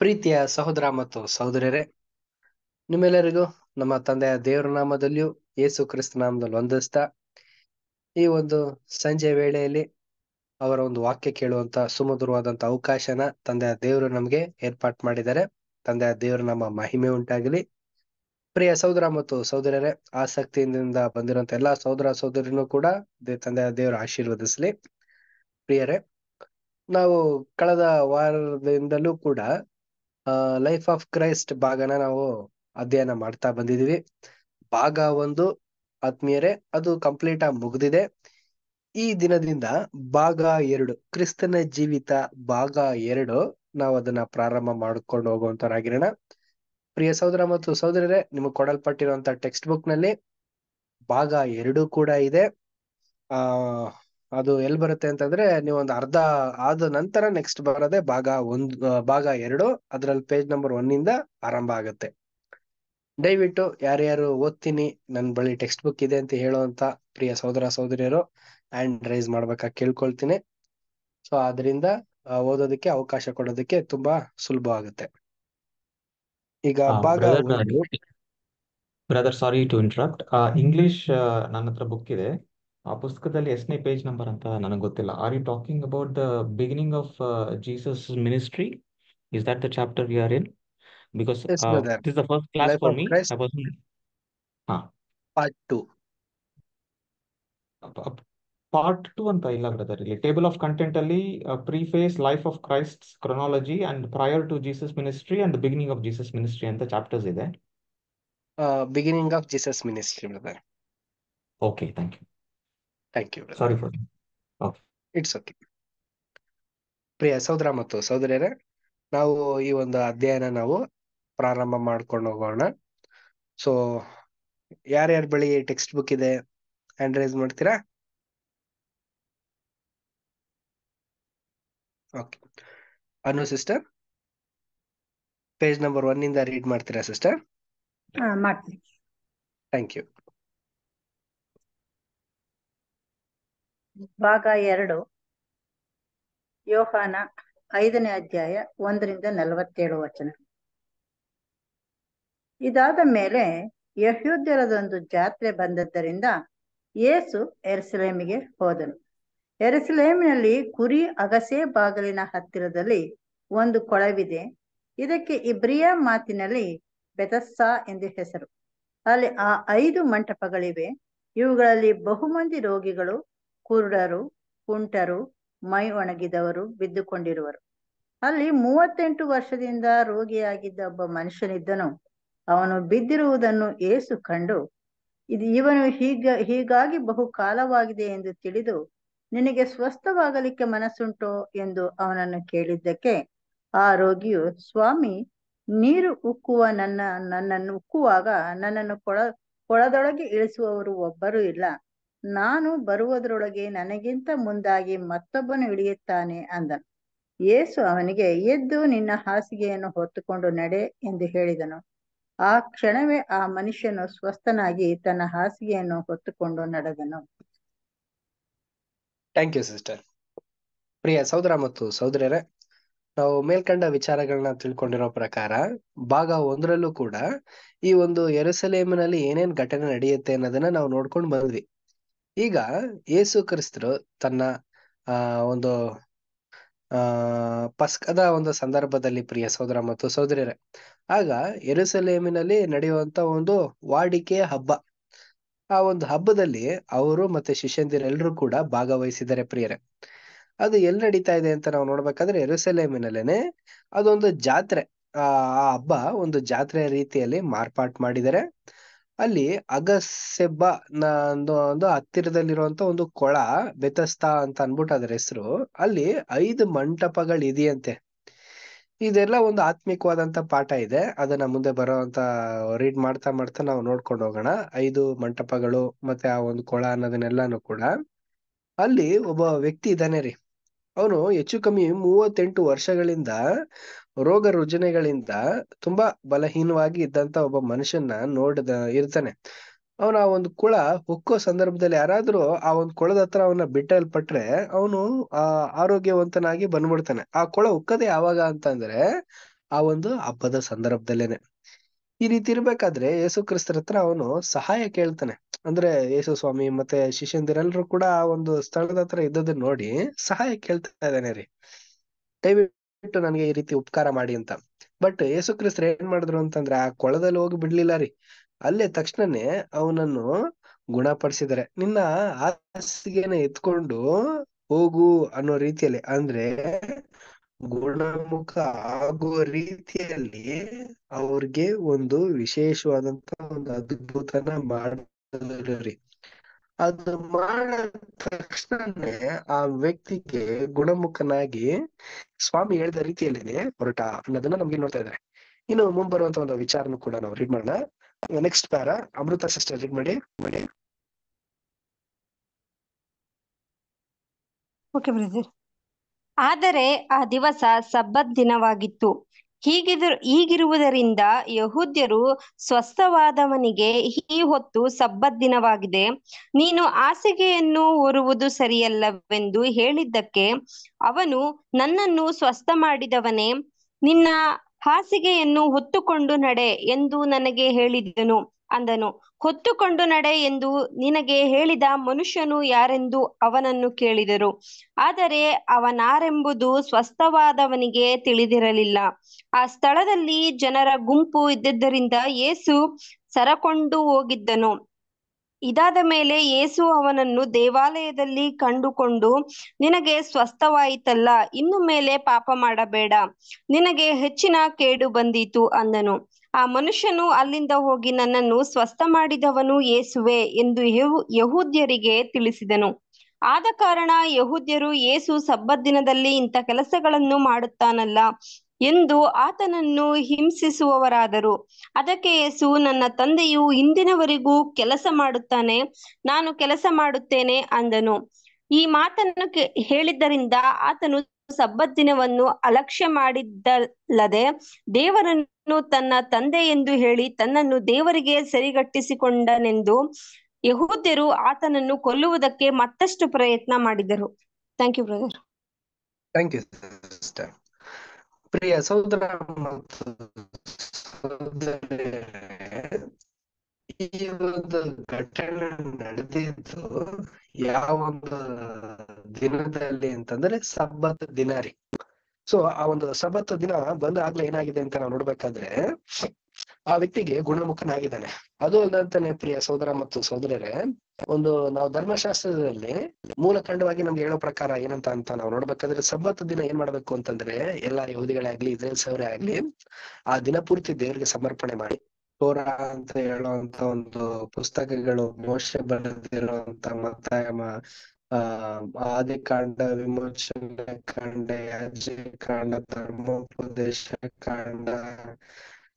ಪ್ರೀತಿಯ ಸಹೋದರ ಮತ್ತು ಸಹೋದರರೇ ನಿಮ್ಮೆಲ್ಲರಿಗೂ ನಮ್ಮ ತಂದೆಯ ದೇವರ ನಾಮದಲ್ಲಿಯೂ ಯೇಸು ಕ್ರಿಸ್ತ ನಾಮದಲ್ಲಿ ವಂದಿಸ್ತಾ ಈ ಒಂದು ಸಂಜೆ ವೇಳೆಯಲ್ಲಿ ಅವರ ಒಂದು ವಾಕ್ಯ ಕೇಳುವಂತ ಸುಮಧುರವಾದಂತ ಅವಕಾಶನ ತಂದೆಯ ದೇವರು ನಮಗೆ ಏರ್ಪಾಟ್ ಮಾಡಿದ್ದಾರೆ ತಂದೆಯ ದೇವರು ನಮ್ಮ ಮಹಿಮೆ ಉಂಟಾಗಲಿ ಪ್ರಿಯ ಸಹೋದರ ಮತ್ತು ಸಹೋದರರೇ ಆಸಕ್ತಿಯಿಂದ ಬಂದಿರುವಂತ ಎಲ್ಲಾ ಸಹೋದರ ಸಹೋದರಿನೂ ಕೂಡ ತಂದೆಯ ದೇವರ ಆಶೀರ್ವದಿಸ್ಲಿ ಪ್ರಿಯರೇ ನಾವು ಕಳೆದ ವಾರದಿಂದಲೂ ಕೂಡ ಲೈಫ್ ಆಫ್ ಕ್ರೈಸ್ಟ್ ಭಾಗನ ನಾವು ಅಧ್ಯಯನ ಮಾಡ್ತಾ ಬಂದಿದೀವಿ ಭಾಗ ಒಂದು ಆತ್ಮೀಯರೇ ಅದು ಕಂಪ್ಲೀಟ್ ಆಗಿ ಮುಗಿದಿದೆ ಈ ದಿನದಿಂದ ಭಾಗ ಎರಡು ಕ್ರಿಸ್ತನ ಜೀವಿತ ಭಾಗ ಎರಡು ನಾವು ಅದನ್ನ ಪ್ರಾರಂಭ ಮಾಡಿಕೊಂಡು ಹೋಗುವಂತವರಾಗಿರೋಣ ಪ್ರಿಯ ಸಹೋದರ ಮತ್ತು ಸಹೋದರರೇ ನಿಮಗೆ ಕೊಡಲ್ಪಟ್ಟಿರುವಂತ ಟೆಕ್ಸ್ಟ್ ಬುಕ್ ನಲ್ಲಿ ಭಾಗ ಎರಡು ಕೂಡ ಇದೆ ಆ ಅದು ಎಲ್ ಬರುತ್ತೆ ಅಂತಂದ್ರೆ ನೀವು ಒಂದು ಅರ್ಧ ಆದ ನಂತರ ನೆಕ್ಸ್ಟ್ ಬರೋದೇ ಭಾಗ ಒಂದ್ ಭಾಗ ಎರಡು ಅದ್ರಲ್ಲಿ ಪೇಜ್ ನಂಬರ್ ಒನ್ ಇಂದ ಆರಂಭ ಆಗುತ್ತೆ ದಯವಿಟ್ಟು ಯಾರ್ಯಾರು ಓದ್ತೀನಿ ನನ್ನ ಬಳಿ ಟೆಕ್ಸ್ಟ್ ಬುಕ್ ಇದೆ ಅಂತ ಹೇಳುವಂತ ಪ್ರಿಯ ಸಹೋದರ ಸಹೋದರಿಯರು ಹ್ಯಾಂಡ್ ರೈಸ್ ಮಾಡ್ಬೇಕಾಗಿ ಕೇಳ್ಕೊಳ್ತೀನಿ ಸೊ ಅದರಿಂದ ಓದೋದಕ್ಕೆ ಅವಕಾಶ ಕೊಡೋದಕ್ಕೆ ತುಂಬಾ ಸುಲಭ ಆಗುತ್ತೆ ಈಗ ಭಾಗ brother sorry to interrupt English ನನ್ನ ಹತ್ರ ಬುಕ್ ಇದೆ ಆ ಪುಸ್ತಕದಲ್ಲಿ ಎಷ್ಟನೇ ಪೇಜ್ ನಂಬರ್ ಅಂತ ನನಗೆ ಗೊತ್ತಿಲ್ಲ are you talking about the beginning of Jesus ministry is that the chapter you are in because this the first class for me I was ಹಾ ಪಾರ್ಟ್ 2 ಪಾರ್ಟ್ 2 ಅಂತ ಇಲ್ಲ ಬ್ರದರ್ ಇಲ್ಲಿ ಟೇಬಲ್ ಆಫ್ ಕಂಟೆಂಟ್ ಅಲ್ಲಿ preface life of Christ chronology and prior to Jesus ministry and beginning of Jesus ministry ಅಂತ chapters ಇದೆ beginning of Jesus ministry brother okay thank you thank you sorry for it's okay ಪ್ರಿಯ ಸಹೋದರ ಮತ್ತು ಸಹೋದರಿಯರೇ ನಾವು ಈ ಒಂದು ಅಧ್ಯಯನ ನಾವು ಪ್ರಾರಂಭ ಮಾಡ್ಕೊಂಡು ಹೋಗೋಣ ಸೊ ಯಾರ್ಯಾರ ಬಳಿ ಟೆಕ್ಸ್ಟ್ ಬುಕ್ ಇದೆ ಹ್ಯಾಂಡ್ ರೈಸ್ ಮಾಡ್ತೀರಾ okay Anu sister page number one ಇಂದ ರೀಡ್ ಮಾಡ್ತೀರಾ ಸಿಸ್ಟರ್ ಥ್ಯಾಂಕ್ ಯು ಭಾಗ ಎರಡು ಯೋಹಾನ ಐದನೇ ಅಧ್ಯಾಯ ಒಂದರಿಂದ ನಲವತ್ತೇಳು ವಚನ ಇದಾದ ಮೇಲೆ ಯಹ್ಯುದ್ಯರದೊಂದು ಜಾತ್ರೆ ಬಂದದ್ದರಿಂದ ಯೇಸು ಎರಸಲೇಮಿಗೆ ಹೋದನು ಎರಸಲೇಮಿನಲ್ಲಿ ಕುರಿ ಅಗಸೆ ಬಾಗಿಲಿನ ಹತ್ತಿರದಲ್ಲಿ ಒಂದು ಕೊಳವಿದೆ ಇದಕ್ಕೆ ಇಬ್ರಿಯ ಮಾತಿನಲ್ಲಿ ಬೆತಸ್ಸಾ ಎಂದು ಹೆಸರು ಅಲ್ಲಿ ಆ ಐದು ಮಂಟಪಗಳಿವೆ ಇವುಗಳಲ್ಲಿ ಬಹುಮಂದಿ ರೋಗಿಗಳು ಕುರುಡರು ಕುಂಟರು ಮೈ ಒಣಗಿದವರು ಬಿದ್ದುಕೊಂಡಿರುವರು ಅಲ್ಲಿ ಮೂವತ್ತೆಂಟು ವರ್ಷದಿಂದ ರೋಗಿಯಾಗಿದ್ದ ಒಬ್ಬ ಮನುಷ್ಯನಿದ್ದನು ಅವನು ಬಿದ್ದಿರುವುದನ್ನು ಏಸು ಕಂಡು ಇದು ಇವನು ಹೀಗ ಹೀಗಾಗಿ ಬಹು ಕಾಲವಾಗಿದೆ ಎಂದು ತಿಳಿದು ನಿನಗೆ ಸ್ವಸ್ಥವಾಗಲಿಕ್ಕೆ ಮನಸ್ಸುಂಟೋ ಎಂದು ಅವನನ್ನು ಕೇಳಿದ್ದಕ್ಕೆ ಆ ರೋಗಿಯು ಸ್ವಾಮಿ ನೀರು ಉಕ್ಕುವ ನನ್ನ ನನ್ನನ್ನು ಉಕ್ಕುವಾಗ ನನ್ನನ್ನು ಕೊಳ ಕೊಳದೊಳಗೆ ಇಳಿಸುವವರು ಒಬ್ಬರೂ ಇಲ್ಲ ನಾನು ಬರುವುದರೊಳಗೆ ನನಗಿಂತ ಮುಂದಾಗಿ ಮತ್ತೊಬ್ಬನು ಇಳಿಯುತ್ತಾನೆ ಅಂದನು ಯೇಸು ಅವನಿಗೆ ಎದ್ದು ನಿನ್ನ ಹಾಸಿಗೆಯನ್ನು ಹೊತ್ತುಕೊಂಡು ನಡೆ ಎಂದು ಹೇಳಿದನು ಆ ಕ್ಷಣವೇ ಆ ಮನುಷ್ಯನು ಸ್ವಸ್ಥನಾಗಿ ತನ್ನ ಹಾಸಿಗೆಯನ್ನು ಹೊತ್ತುಕೊಂಡು ನಡೆದನು ಥ್ಯಾಂಕ್ ಯು ಸಿಸ್ಟರ್ ಪ್ರಿಯ ಸಹೋದರ ಮತ್ತು ಸಹೋದರರೇ ನಾವು ಮೇಲ್ಕಂಡ ವಿಚಾರಗಳನ್ನ ತಿಳ್ಕೊಂಡಿರೋ ಪ್ರಕಾರ ಭಾಗ ಒಂದರಲ್ಲೂ ಕೂಡ ಈ ಒಂದು ಎರಸಲೇಮಿನಲ್ಲಿ ಏನೇನ್ ಘಟನೆ ನಡೆಯುತ್ತೆ ಅನ್ನೋದನ್ನ ನಾವು ನೋಡ್ಕೊಂಡು ಬಂದ್ವಿ ಈಗ ಯೇಸು ಕ್ರಿಸ್ತರು ತನ್ನ ಆ ಒಂದು ಆ ಪಸ್ಕದ ಒಂದು ಸಂದರ್ಭದಲ್ಲಿ ಪ್ರಿಯ ಸಹೋದರ ಮತ್ತು ಸೋದರಿಯರೇ ಆಗ ಎರುಸಲೇಮಿನಲ್ಲಿ ನಡೆಯುವಂತ ಒಂದು ವಾಡಿಕೆ ಹಬ್ಬ ಆ ಒಂದು ಹಬ್ಬದಲ್ಲಿ ಅವರು ಮತ್ತೆ ಶಿಷ್ಯಂದಿರೆಲ್ಲರೂ ಕೂಡ ಭಾಗವಹಿಸಿದರೆ ಪ್ರಿಯರೇ ಅದು ಎಲ್ಲಿ ನಡೀತಾ ಇದೆ ಅಂತ ನಾವು ನೋಡ್ಬೇಕಾದ್ರೆ ಎರುಸಲೇಮಿನಲ್ಲೇನೆ ಅದೊಂದು ಜಾತ್ರೆ ಆ ಹಬ್ಬ ಒಂದು ಜಾತ್ರೆ ರೀತಿಯಲ್ಲಿ ಮಾರ್ಪಾಟ್ ಮಾಡಿದರೆ ಅಲ್ಲಿ ಅಗಸೆಬ್ಬ ಒಂದು ಒಂದು ಹತ್ತಿರದಲ್ಲಿರುವಂತ ಒಂದು ಕೊಳ ಬೆತಸ್ತ ಅಂತ ಅನ್ಬಿಟ್ಟು ಅದರ ಹೆಸರು ಅಲ್ಲಿ ಐದು ಮಂಟಪಗಳಿದೆಯಂತೆ ಇದೆಲ್ಲ ಒಂದು ಆತ್ಮಿಕವಾದಂತ ಪಾಠ ಇದೆ ಅದನ್ನ ಮುಂದೆ ಬರೋವಂತ ರೀಡ್ ಮಾಡ್ತಾ ಮಾಡ್ತಾ ನಾವು ನೋಡ್ಕೊಂಡು ಹೋಗೋಣ ಐದು ಮಂಟಪಗಳು ಮತ್ತೆ ಆ ಒಂದು ಕೊಳ ಅನ್ನೋದನ್ನೆಲ್ಲಾನು ಕೂಡ ಅಲ್ಲಿ ಒಬ್ಬ ವ್ಯಕ್ತಿ ಇದ್ದಾನೆ ರೀ ಅವನು ಹೆಚ್ಚು ಕಮ್ಮಿ ಮೂವತ್ತೆಂಟು ವರ್ಷಗಳಿಂದ ರೋಗ ರುಜಿನಗಳಿಂದ ತುಂಬಾ ಬಲಹೀನವಾಗಿ ಇದ್ದಂತ ಒಬ್ಬ ಮನುಷ್ಯನ ನೋಡಿದ ಇರ್ತಾನೆ ಅವನ ಆ ಒಂದು ಕುಳ ಹುಕ್ಕೋ ಸಂದರ್ಭದಲ್ಲಿ ಯಾರಾದ್ರೂ ಆ ಒಂದು ಕೊಳದ ಹತ್ರ ಅವನ್ನ ಬಿಟ್ಟಲ್ಪಟ್ರೆ ಅವನು ಆ ಆರೋಗ್ಯವಂತನಾಗಿ ಬಂದ್ಬಿಡ್ತಾನೆ ಆ ಕೊಳ ಉಕ್ಕದೆ ಯಾವಾಗ ಅಂತಂದ್ರೆ ಆ ಒಂದು ಹಬ್ಬದ ಸಂದರ್ಭದಲ್ಲೇನೆ ಈ ರೀತಿ ಇರ್ಬೇಕಾದ್ರೆ ಯೇಸು ಕ್ರಿಸ್ತರ ಹತ್ರ ಅವನು ಸಹಾಯ ಕೇಳ್ತಾನೆ ಅಂದ್ರೆ ಯೇಸು ಸ್ವಾಮಿ ಮತ್ತೆ ಶಿಷ್ಯಂದಿರೆಲ್ಲರೂ ಕೂಡ ಆ ಒಂದು ಸ್ಥಳದ ಹತ್ರ ಇದ್ದದನ್ನ ನೋಡಿ ಸಹಾಯ ಕೇಳ್ತಾ ಇದ್ದಾನೆ ರೀ ದಯವಿಟ್ಟು ನನಗೆ ಈ ರೀತಿ ಉಪಕಾರ ಮಾಡಿ ಅಂತ ಬಟ್ ಯೇಸು ಕ್ರಿಸ್ತ ಏನ್ ಮಾಡಿದ್ರು ಅಂತಂದ್ರೆ ಆ ಕೊಳದಲ್ಲಿ ಹೋಗಿ ಬಿಡ್ಲಿಲ್ಲ ರೀ ಅಲ್ಲೇ ತಕ್ಷಣನೇ ಅವನನ್ನು ಗುಣಪಡಿಸಿದರೆ ನಿನ್ನ ಹಾಸಿಗೆನ ಎತ್ಕೊಂಡು ಹೋಗು ಅನ್ನೋ ರೀತಿಯಲ್ಲಿ ಅಂದ್ರೆ ಗುಣಮುಖ ಆಗೋ ರೀತಿಯಲ್ಲಿ ಅವ್ರಿಗೆ ಒಂದು ವಿಶೇಷವಾದಂತ ಒಂದು ಅದ್ಭುತನ ಮಾಡಿ ಅದು ಮಾಡಿದ ತಕ್ಷಣನೇ ಆ ವ್ಯಕ್ತಿಗೆ ಗುಣಮುಖನಾಗಿ ಸ್ವಾಮಿ ಹೇಳಿದ ರೀತಿಯಲ್ಲಿನೇ ಹೊರಟ ಅನ್ನೋದನ್ನ ನಮ್ಗೆ ನೋಡ್ತಾ ಇದ್ದಾರೆ ಇನ್ನು ಮುಂಬರುವಂತ ಒಂದು ವಿಚಾರನು ಕೂಡ ನಾವು ರೀಡ್ ಮಾಡೋಣ next para Amrita sister read ಮಾಡಿ ಮಾಡಿ ಓಕೆ ಬ್ರದರ್ ಆದರೆ ಆ ದಿವಸ ಸಬ್ಬತ್ ದಿನವಾಗಿತ್ತು ಹೀಗಿದ್ರ ಹೀಗಿರುವುದರಿಂದ ಯಹೂದ್ಯರು ಸ್ವಸ್ಥವಾದವನಿಗೆ ಈ ಹೊತ್ತು ಸಬ್ಬತ್ ದಿನವಾಗಿದೆ ನೀನು ಹಾಸಿಗೆಯನ್ನು ಹೊರುವುದು ಸರಿಯಲ್ಲವೆಂದು ಹೇಳಿದ್ದಕ್ಕೆ ಅವನು ನನ್ನನ್ನು ಸ್ವಸ್ಥ ಮಾಡಿದವನೇ ನಿನ್ನ ಹಾಸಿಗೆಯನ್ನು ಹೊತ್ತುಕೊಂಡು ನಡೆ ಎಂದು ನನಗೆ ಹೇಳಿದನು ಅಂದನು ಹೊತ್ತುಕೊಂಡು ನಡೆ ಎಂದು ನಿನಗೆ ಹೇಳಿದ ಮನುಷ್ಯನು ಯಾರೆಂದು ಅವನನ್ನು ಕೇಳಿದರು ಆದರೆ ಅವನಾರೆಂಬುದು ಸ್ವಸ್ಥವಾದವನಿಗೆ ತಿಳಿದಿರಲಿಲ್ಲ ಆ ಸ್ಥಳದಲ್ಲಿ ಜನರ ಗುಂಪು ಇದ್ದಿದ್ದರಿಂದ ಏಸು ಸರಕೊಂಡು ಹೋಗಿದ್ದನು ಇದಾದ ಮೇಲೆ ಏಸು ಅವನನ್ನು ದೇವಾಲಯದಲ್ಲಿ ಕಂಡುಕೊಂಡು ನಿನಗೆ ಸ್ವಸ್ಥವಾಯಿತಲ್ಲ ಇನ್ನು ಮೇಲೆ ಪಾಪ ಮಾಡಬೇಡ ನಿನಗೆ ಹೆಚ್ಚಿನ ಕೇಡು ಬಂದೀತು ಅಂದನು ಆ ಮನುಷ್ಯನು ಅಲ್ಲಿಂದ ಹೋಗಿ ನನ್ನನ್ನು ಸ್ವಸ್ಥ ಮಾಡಿದವನು ಯೇಸುವೆ ಎಂದು ಯಹೂದ್ಯರಿಗೆ ತಿಳಿಸಿದನು ಆದ ಕಾರಣ ಯಹೂದ್ಯರು ಯೇಸು ಸಬ್ಬತ್ ದಿನದಲ್ಲಿ ಇಂಥ ಕೆಲಸಗಳನ್ನು ಮಾಡುತ್ತಾನಲ್ಲ ಎಂದು ಆತನನ್ನು ಹಿಂಸಿಸುವವರಾದರು ಅದಕ್ಕೆ ಯೇಸು ನನ್ನ ತಂದೆಯು ಇಂದಿನವರೆಗೂ ಕೆಲಸ ಮಾಡುತ್ತಾನೆ ನಾನು ಕೆಲಸ ಮಾಡುತ್ತೇನೆ ಅಂದನು ಈ ಮಾತನ್ನು ಹೇಳಿದ್ದರಿಂದ ಆತನು ಸಬ್ಬತ್ ದಿನವನ್ನು ಅಲಕ್ಷ್ಯ ಮಾಡಿದ್ದಲ್ಲದೆ ದೇವರನ್ನು ತನ್ನ ತಂದೆ ಎಂದು ಹೇಳಿ ತನ್ನನ್ನು ದೇವರಿಗೆ ಸರಿಗಟ್ಟಿಸಿಕೊಂಡನೆಂದು ಯಹೂದ್ಯರು ಆತನನ್ನು ಕೊಲ್ಲುವುದಕ್ಕೆ ಮತ್ತಷ್ಟು ಪ್ರಯತ್ನ ಮಾಡಿದರು thank you brother thank you sister ಪ್ರಿಯ ಸಹೋದರ ಈ ಒಂದು ಘಟನೆ ನಡೆದಿದ್ದು ಯಾವ ಒಂದು ದಿನದಲ್ಲಿ ಅಂತಂದ್ರೆ ಸಬ್ಬತ್ ದಿನ ರೀ ಸೊ ಆ ಒಂದು ಸಬತ್ ದಿನ ಬಂದ ಏನಾಗಿದೆ ಅಂತ ನಾವು ನೋಡ್ಬೇಕಾದ್ರೆ ಆ ವ್ಯಕ್ತಿಗೆ ಗುಣಮುಖನಾಗಿದ್ದಾನೆ ಅದು ಅಲ್ಲದಂತಾನೆ ಪ್ರಿಯ ಸೋದರ ಮತ್ತು ಸೋದರರೇ ಒಂದು ನಾವು ಧರ್ಮಶಾಸ್ತ್ರದಲ್ಲಿ ಮೂಲ ಖಂಡವಾಗಿ ನಮ್ಗೆ ಹೇಳೋ ಪ್ರಕಾರ ಏನಂತ ಅಂತ ನಾವು ನೋಡ್ಬೇಕಾದ್ರೆ ಸಬ್ಬತ್ ದಿನ ಏನ್ ಮಾಡ್ಬೇಕು ಅಂತಂದ್ರೆ ಎಲ್ಲಾ ಆಗ್ಲಿ ಇದ್ರೇಲ್ ಸವರೇ ಆಗ್ಲಿ ಆ ದಿನ ಪೂರ್ತಿ ದೇವರಿಗೆ ಸಮರ್ಪಣೆ ಮಾಡಿ ತೋರ ಅಂತ ಹೇಳುವಂತ ಒಂದು ಪುಸ್ತಕಗಳು ಮೋಶ ಬರೆದಿರುವಂತ ಮತ್ತಾಯ ಆದಿಕಾಂಡ ವಿಮೋಚನೆ ಕಾಂಡ ಕಾಂಡ ಧರ್ಮೋಪದೇಶ ಕಾಂಡ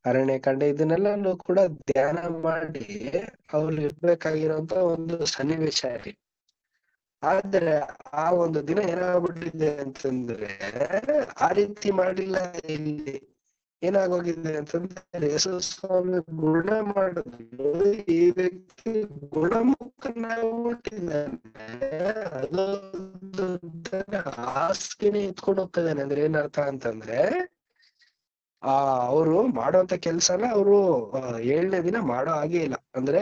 ಅರಣ್ಯ ಕಾಂಡ ಇದನ್ನೆಲ್ಲ ಕೂಡ ಧ್ಯಾನ ಮಾಡಿ ಅವ್ರು ಇರ್ಬೇಕಾಗಿರೋಂತ ಒಂದು ಸನ್ನಿವೇಶ ರೀ ಆದ್ರೆ ಆ ಒಂದು ದಿನ ಏನಾಗ್ಬಿಟ್ಟಿದೆ ಅಂತಂದ್ರೆ ಆ ರೀತಿ ಮಾಡಿಲ್ಲ ಇಲ್ಲಿ ಏನಾಗೋಗಿದೆ ಅಂತಂದ್ರೆ ಯಶಸ್ವಾಮಿ ಗುಣ ಮಾಡಿದ್ರು ಈ ವ್ಯಕ್ತಿ ಗುಣಮುಖನಾಗ್ಬಿಟ್ಟಿದ್ದಾನೆ ಅದೊಂದು ಹಾಸ್ಗೆನೆ ಇತ್ಕೊಂಡು ಹೋಗ್ತಿದ್ದಾನೆ ಅಂದ್ರೆ ಏನರ್ಥ ಅಂತಂದ್ರೆ ಆ ಅವರು ಮಾಡುವಂತ ಕೆಲ್ಸನ ಅವರು ಏಳನೇ ದಿನ ಮಾಡೋ ಹಾಗೆ ಇಲ್ಲ ಅಂದ್ರೆ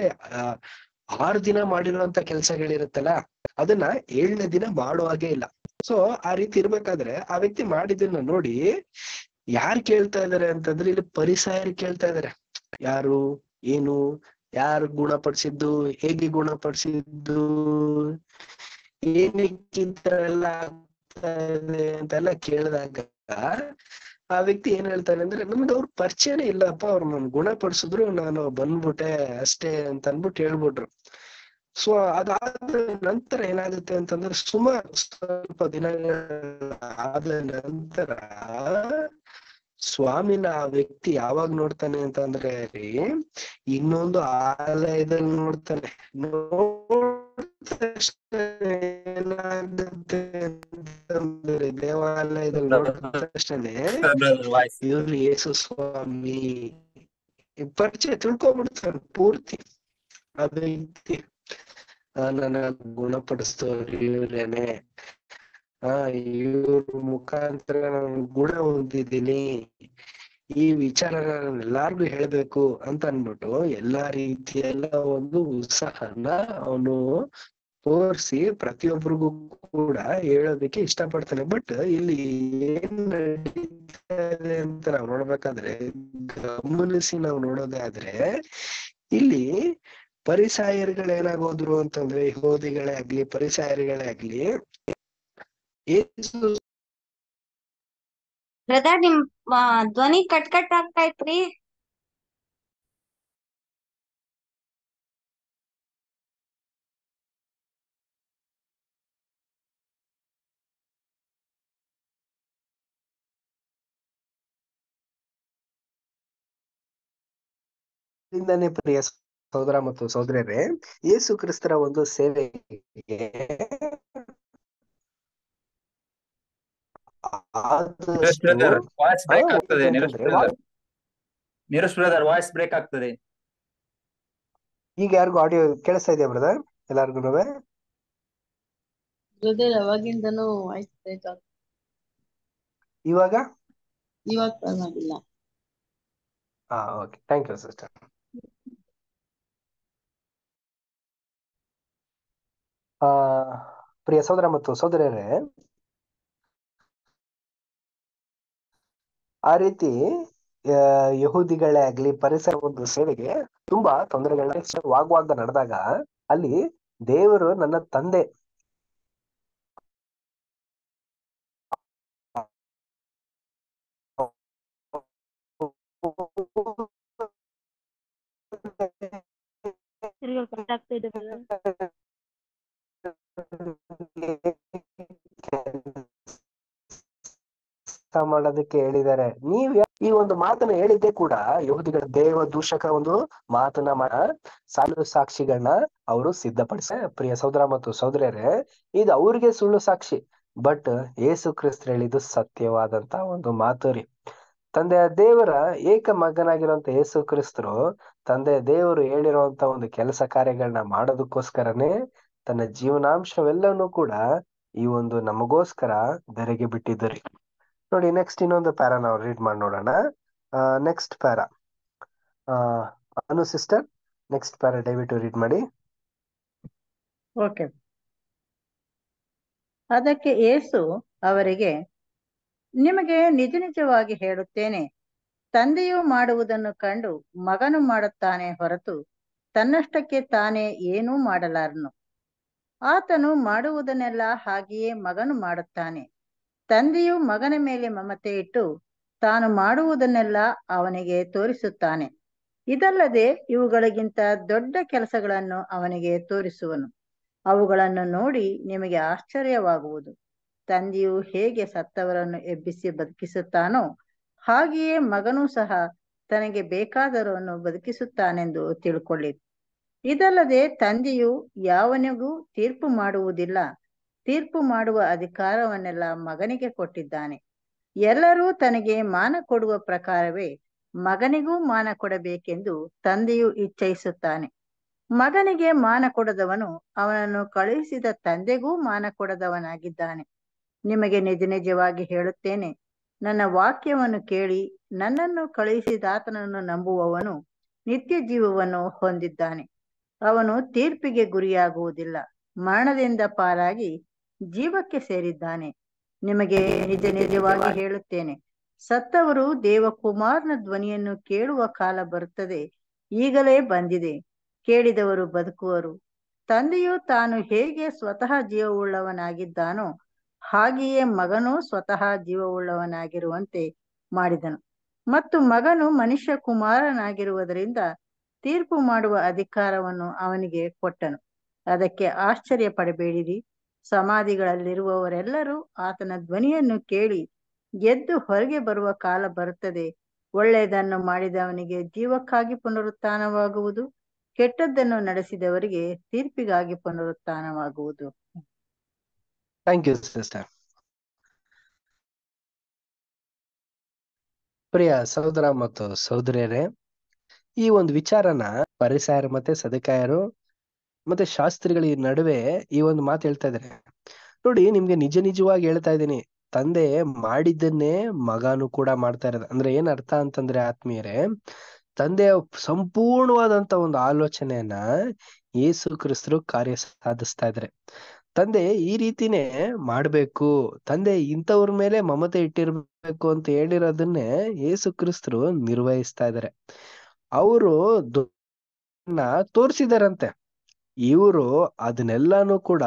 ಆರ್ ದಿನ ಮಾಡಿರುವಂತ ಕೆಲ್ಸಗಳಿರುತ್ತಲ್ಲ ಅದನ್ನ ಏಳನೇ ದಿನ ಮಾಡೋ ಹಾಗೆ ಇಲ್ಲ ಸೊ ಆ ರೀತಿ ಇರ್ಬೇಕಾದ್ರೆ ಆ ವ್ಯಕ್ತಿ ಮಾಡಿದ್ದನ್ನ ನೋಡಿ ಯಾರು ಕೇಳ್ತಾ ಇದಾರೆ ಅಂತಂದ್ರೆ ಇಲ್ಲಿ ಪರಿಸಾಯರು ಕೇಳ್ತಾ ಇದಾರೆ ಯಾರು ಏನು ಯಾರು ಗುಣಪಡಿಸಿದ್ದು ಹೇಗೆ ಗುಣಪಡಿಸಿದ್ದು ಏನಿಕ್ಕಿಂತೆಲ್ಲ ಅಂತೆಲ್ಲ ಕೇಳಿದಾಗ ಆ ವ್ಯಕ್ತಿ ಏನ್ ಹೇಳ್ತಾನೆ ಅಂದ್ರೆ ನಮ್ಗೆ ಅವ್ರ ಪರಿಚಯನೇ ಇಲ್ಲಪ್ಪ ಅವ್ರು ನನ್ ಗುಣಪಡಿಸಿದ್ರು ನಾನು ಬಂದ್ಬಿಟ್ಟೆ ಅಷ್ಟೇ ಅಂತ ಅನ್ಬಿಟ್ಟು ಹೇಳ್ಬಿಟ್ರು ಸೊ ಅದಾದ ನಂತರ ಏನಾಗುತ್ತೆ ಅಂತಂದ್ರೆ ಸುಮಾರು ಸ್ವಲ್ಪ ದಿನಗಳ ಆದ ನಂತರ ಸ್ವಾಮಿನ ಆ ವ್ಯಕ್ತಿ ಯಾವಾಗ ನೋಡ್ತಾನೆ ಅಂತ ಅಂದ್ರೆ ಇನ್ನೊಂದು ಆಲಯದಲ್ಲಿ ನೋಡ್ತಾನೆ ಅಂತಂದ್ರೆ ದೇವಾಲಯದಲ್ಲಿ ನೋಡಿದ ಇವ್ರು ಯೇಸು ಸ್ವಾಮಿ ಪರಿಚಯ ತಿಳ್ಕೊಬಿಡ್ತಾನೆ ಪೂರ್ತಿ ಅದೇ ವ್ಯಕ್ತಿ ನನ್ನ ಗುಣಪಡಿಸ್ತವ್ರಿ ಇವ್ರೇನೆ ಹಾ ಇವ್ರ ಮುಖಾಂತರ ನಾನು ಗುಣ ಹೊಂದಿದ್ದೀನಿ ಈ ವಿಚಾರ ನಾನು ಎಲ್ಲಾರ್ಗು ಹೇಳ್ಬೇಕು ಅಂತ ಅನ್ಬಿಟ್ಟು ಎಲ್ಲಾ ರೀತಿಯಲ್ಲ ಒಂದು ಉತ್ಸಾಹನ ಅವನು ತೋರಿಸಿ ಪ್ರತಿಯೊಬ್ಬರಿಗೂ ಕೂಡ ಹೇಳೋದಕ್ಕೆ ಇಷ್ಟ ಪಡ್ತಾನೆ ಬಟ್ ಇಲ್ಲಿ ಏನ್ ಅಂತ ನಾವ್ ನೋಡ್ಬೇಕಾದ್ರೆ ಗಮನಿಸಿ ನಾವ್ ನೋಡೋದಾದ್ರೆ ಇಲ್ಲಿ ಪರಿಸಾಯರ್ಗಳೇನಾಗೋದ್ರು ಅಂತಂದ್ರೆ ಹೋದಿಗಳೇ ಆಗ್ಲಿ ಪರಿಸಾಯರ್ಗಳೇ ಆಗ್ಲಿ ಬ್ರದರ್ ನಿಮ್ ಧ್ವನಿ ಕಟ್ ಕಟ್ ಆಗ್ತಾ ಇತ್ರಿ ಪ್ರಿಯ ಸಹೋದರ ಮತ್ತು ಸಹೋದರರೇ ಯೇಸು ಕ್ರಿಸ್ತರ ಒಂದು ಸೇವೆಗೆ ವಾಯ್ಸ್ ಬ್ರೇಕ್ ಆಗ್ತದೆ ಈಗ ಯಾರಿಗೂ ಆಡಿಯೋ ಕೇಳಿಸ್ತಾ ಇದೆಯಾ ಬ್ರದರ್ ಎಲ್ಲಾರ್ಗು ಇವಾಗ ಥ್ಯಾಂಕ್ ಯು ಸಿಸ್ಟರ್ ಪ್ರಿಯ ಸಹೋದರ ಮತ್ತು ಸಹೋದರರೇ ಆ ರೀತಿ ಯಹೂದಿಗಳೇ ಆಗ್ಲಿ ಪರಿಸರ ಒಂದು ಸೇವೆಗೆ ತುಂಬಾ ತೊಂದರೆಗಳನ್ನ ವಾಗ್ವಾಗ ನಡೆದಾಗ ಅಲ್ಲಿ ದೇವರು ನನ್ನ ತಂದೆ ಮಾಡೋದಕ್ಕೆ ಹೇಳಿದ್ದಾರೆ ನೀವ್ ಈ ಒಂದು ಮಾತನ್ನ ಹೇಳಿದ್ದೆ ಕೂಡ ಯೋಧಿಗಳ ದೇವ ದೂಷಕ ಒಂದು ಮಾತನ್ನ ಮಾಡ ಸಾಲು ಸಾಕ್ಷಿಗಳನ್ನ ಅವರು ಸಿದ್ಧಪಡಿಸ ಪ್ರಿಯ ಸಹೋದರ ಮತ್ತು ಸೌದರ್ಯರೇ ಇದು ಅವ್ರಿಗೆ ಸುಳ್ಳು ಸಾಕ್ಷಿ ಬಟ್ ಏಸು ಕ್ರಿಸ್ತ ಹೇಳಿದ್ದು ಸತ್ಯವಾದಂತ ಒಂದು ಮಾತು ರೀ ತಂದೆಯ ದೇವರ ಏಕ ಮಗನಾಗಿರುವಂತ ಯೇಸು ಕ್ರಿಸ್ತರು ತಂದೆಯ ದೇವರು ಹೇಳಿರುವಂತ ಒಂದು ಕೆಲಸ ಕಾರ್ಯಗಳನ್ನ ಮಾಡೋದಕ್ಕೋಸ್ಕರನೇ ತನ್ನ ಜೀವನಾಂಶವೆಲ್ಲವನ್ನೂ ಕೂಡ ಈ ಒಂದು ನಮಗೋಸ್ಕರ ಧರೆಗೆ ಬಿಟ್ಟಿದ್ದರಿ ನೋಡಿ ನೆಕ್ಸ್ಟ್ ಇನ್ನೊಂದು ಪ್ಯಾರ ನಾವು ರೀಡ್ ಮಾಡಿ ನೋಡೋಣ next para Anu sister next para ದಯವಿಟ್ಟು ರೀಡ್ ಮಾಡಿ ಓಕೆ ಅದಕ್ಕೆ ಏಸು ಅವರಿಗೆ ನಿಮಗೆ ನಿಜ ನಿಜವಾಗಿ ಹೇಳುತ್ತೇನೆ ತಂದೆಯು ಮಾಡುವುದನ್ನು ಕಂಡು ಮಗನು ಮಾಡುತ್ತಾನೆ ಹೊರತು ತನ್ನಷ್ಟಕ್ಕೆ ತಾನೇ ಏನೂ ಮಾಡಲಾರನು ಆತನು ಮಾಡುವುದನ್ನೆಲ್ಲ ಹಾಗೆಯೇ ಮಗನು ಮಾಡುತ್ತಾನೆ ತಂದೆಯು ಮಗನ ಮೇಲೆ ಮಮತೆ ಇಟ್ಟು ತಾನು ಮಾಡುವುದನ್ನೆಲ್ಲ ಅವನಿಗೆ ತೋರಿಸುತ್ತಾನೆ ಇದಲ್ಲದೆ ಇವುಗಳಿಗಿಂತ ದೊಡ್ಡ ಕೆಲಸಗಳನ್ನು ಅವನಿಗೆ ತೋರಿಸುವನು ಅವುಗಳನ್ನು ನೋಡಿ ನಿಮಗೆ ಆಶ್ಚರ್ಯವಾಗುವುದು ತಂದೆಯು ಹೇಗೆ ಸತ್ತವರನ್ನು ಎಬ್ಬಿಸಿ ಬದುಕಿಸುತ್ತಾನೋ ಹಾಗೆಯೇ ಮಗನೂ ಸಹ ತನಗೆ ಬೇಕಾದರವನ್ನು ಬದುಕಿಸುತ್ತಾನೆಂದು ತಿಳ್ಕೊಳ್ಳಿ ಇದಲ್ಲದೆ ತಂದೆಯು ಯಾವನಿಗೂ ತೀರ್ಪು ಮಾಡುವುದಿಲ್ಲ ತೀರ್ಪು ಮಾಡುವ ಅಧಿಕಾರವನ್ನೆಲ್ಲ ಮಗನಿಗೆ ಕೊಟ್ಟಿದ್ದಾನೆ ಎಲ್ಲರೂ ತನಗೆ ಮಾನ ಕೊಡುವ ಪ್ರಕಾರವೇ ಮಗನಿಗೂ ಮಾನ ಕೊಡಬೇಕೆಂದು ತಂದೆಯು ಇಚ್ಛಿಸುತ್ತಾನೆ ಮಗನಿಗೆ ಮಾನ ಕೊಡದವನು ಅವನನ್ನು ಕಳುಹಿಸಿದ ತಂದೆಗೂ ಮಾನ ಕೊಡದವನಾಗಿದ್ದಾನೆ ನಿಮಗೆ ನಿಜ ನಿಜವಾಗಿ ಹೇಳುತ್ತೇನೆ ನನ್ನ ವಾಕ್ಯವನ್ನು ಕೇಳಿ ನನ್ನನ್ನು ಕಳುಹಿಸಿದಾತನನ್ನು ನಂಬುವವನು ನಿತ್ಯ ಜೀವವನ್ನು ಹೊಂದಿದ್ದಾನೆ ಅವನು ತೀರ್ಪಿಗೆ ಗುರಿಯಾಗುವುದಿಲ್ಲ ಮರಣದಿಂದ ಪಾರಾಗಿ ಜೀವಕ್ಕೆ ಸೇರಿದ್ದಾನೆ ನಿಮಗೆ ನಿಜ ನಿಜವಾಗಿ ಹೇಳುತ್ತೇನೆ ಸತ್ತವರು ದೇವಕುಮಾರ್ನ ಧ್ವನಿಯನ್ನು ಕೇಳುವ ಕಾಲ ಬರುತ್ತದೆ ಈಗಲೇ ಬಂದಿದೆ ಕೇಳಿದವರು ಬದುಕುವರು ತಂದೆಯು ತಾನು ಹೇಗೆ ಸ್ವತಃ ಜೀವವುಳ್ಳವನಾಗಿದ್ದಾನೋ ಹಾಗೆಯೇ ಮಗನು ಸ್ವತಃ ಜೀವವುಳ್ಳವನಾಗಿರುವಂತೆ ಮಾಡಿದನು ಮತ್ತು ಮಗನು ಮನುಷ್ಯ ಕುಮಾರನಾಗಿರುವುದರಿಂದ ತೀರ್ಪು ಮಾಡುವ ಅಧಿಕಾರವನ್ನು ಅವನಿಗೆ ಕೊಟ್ಟನು ಅದಕ್ಕೆ ಆಶ್ಚರ್ಯ ಪಡಬೇಡಿರಿ ಸಮಾಧಿಗಳಲ್ಲಿರುವವರೆಲ್ಲರೂ ಆತನ ಧ್ವನಿಯನ್ನು ಕೇಳಿ ಗೆದ್ದು ಹೊರಗೆ ಬರುವ ಕಾಲ ಬರುತ್ತದೆ ಒಳ್ಳೆಯದನ್ನು ಮಾಡಿದವನಿಗೆ ಜೀವಕ್ಕಾಗಿ ಪುನರುತ್ಥಾನವಾಗುವುದು ಕೆಟ್ಟದ್ದನ್ನು ನಡೆಸಿದವರಿಗೆ ತೀರ್ಪಿಗಾಗಿ ಪುನರುತ್ಥಾನವಾಗುವುದು ಯು ಸಿಸ್ಟರ್ ಪ್ರಿಯ ಸಹೋದರ ಮತ್ತು ಸಹೋದರಿಯರೇ ಈ ಒಂದು ವಿಚಾರನ ಪರಿಸಾಯರು ಮತ್ತೆ ಸದಕಾಯರು ಮತ್ತೆ ಶಾಸ್ತ್ರಿಗಳ ನಡುವೆ ಈ ಒಂದು ಮಾತು ಹೇಳ್ತಾ ಇದ್ದಾರೆ ನೋಡಿ ನಿಮ್ಗೆ ನಿಜ ನಿಜವಾಗಿ ಹೇಳ್ತಾ ಇದ್ದೀನಿ ತಂದೆ ಮಾಡಿದ್ದನ್ನೇ ಮಗನು ಕೂಡ ಮಾಡ್ತಾ ಇರೋದು ಅಂದ್ರೆ ಏನ್ ಅರ್ಥ ಅಂತಂದ್ರೆ ಆತ್ಮೀಯರೇ ತಂದೆಯ ಸಂಪೂರ್ಣವಾದಂತ ಒಂದು ಆಲೋಚನೆಯನ್ನ ಯೇಸು ಕ್ರಿಸ್ತರು ಕಾರ್ಯ ಸಾಧಿಸ್ತಾ ಇದ್ರೆ ತಂದೆ ಈ ರೀತಿನೇ ಮಾಡ್ಬೇಕು ತಂದೆ ಇಂಥವ್ರ ಮೇಲೆ ಮಮತೆ ಇಟ್ಟಿರ್ಬೇಕು ಅಂತ ಹೇಳಿರೋದನ್ನೇ ಯೇಸು ಕ್ರಿಸ್ತರು ನಿರ್ವಹಿಸ್ತಾ ಇದ್ದಾರೆ ಅವರು ತೋರಿಸಿದಾರಂತೆ ಇವರು ಅದನ್ನೆಲ್ಲಾನು ಕೂಡ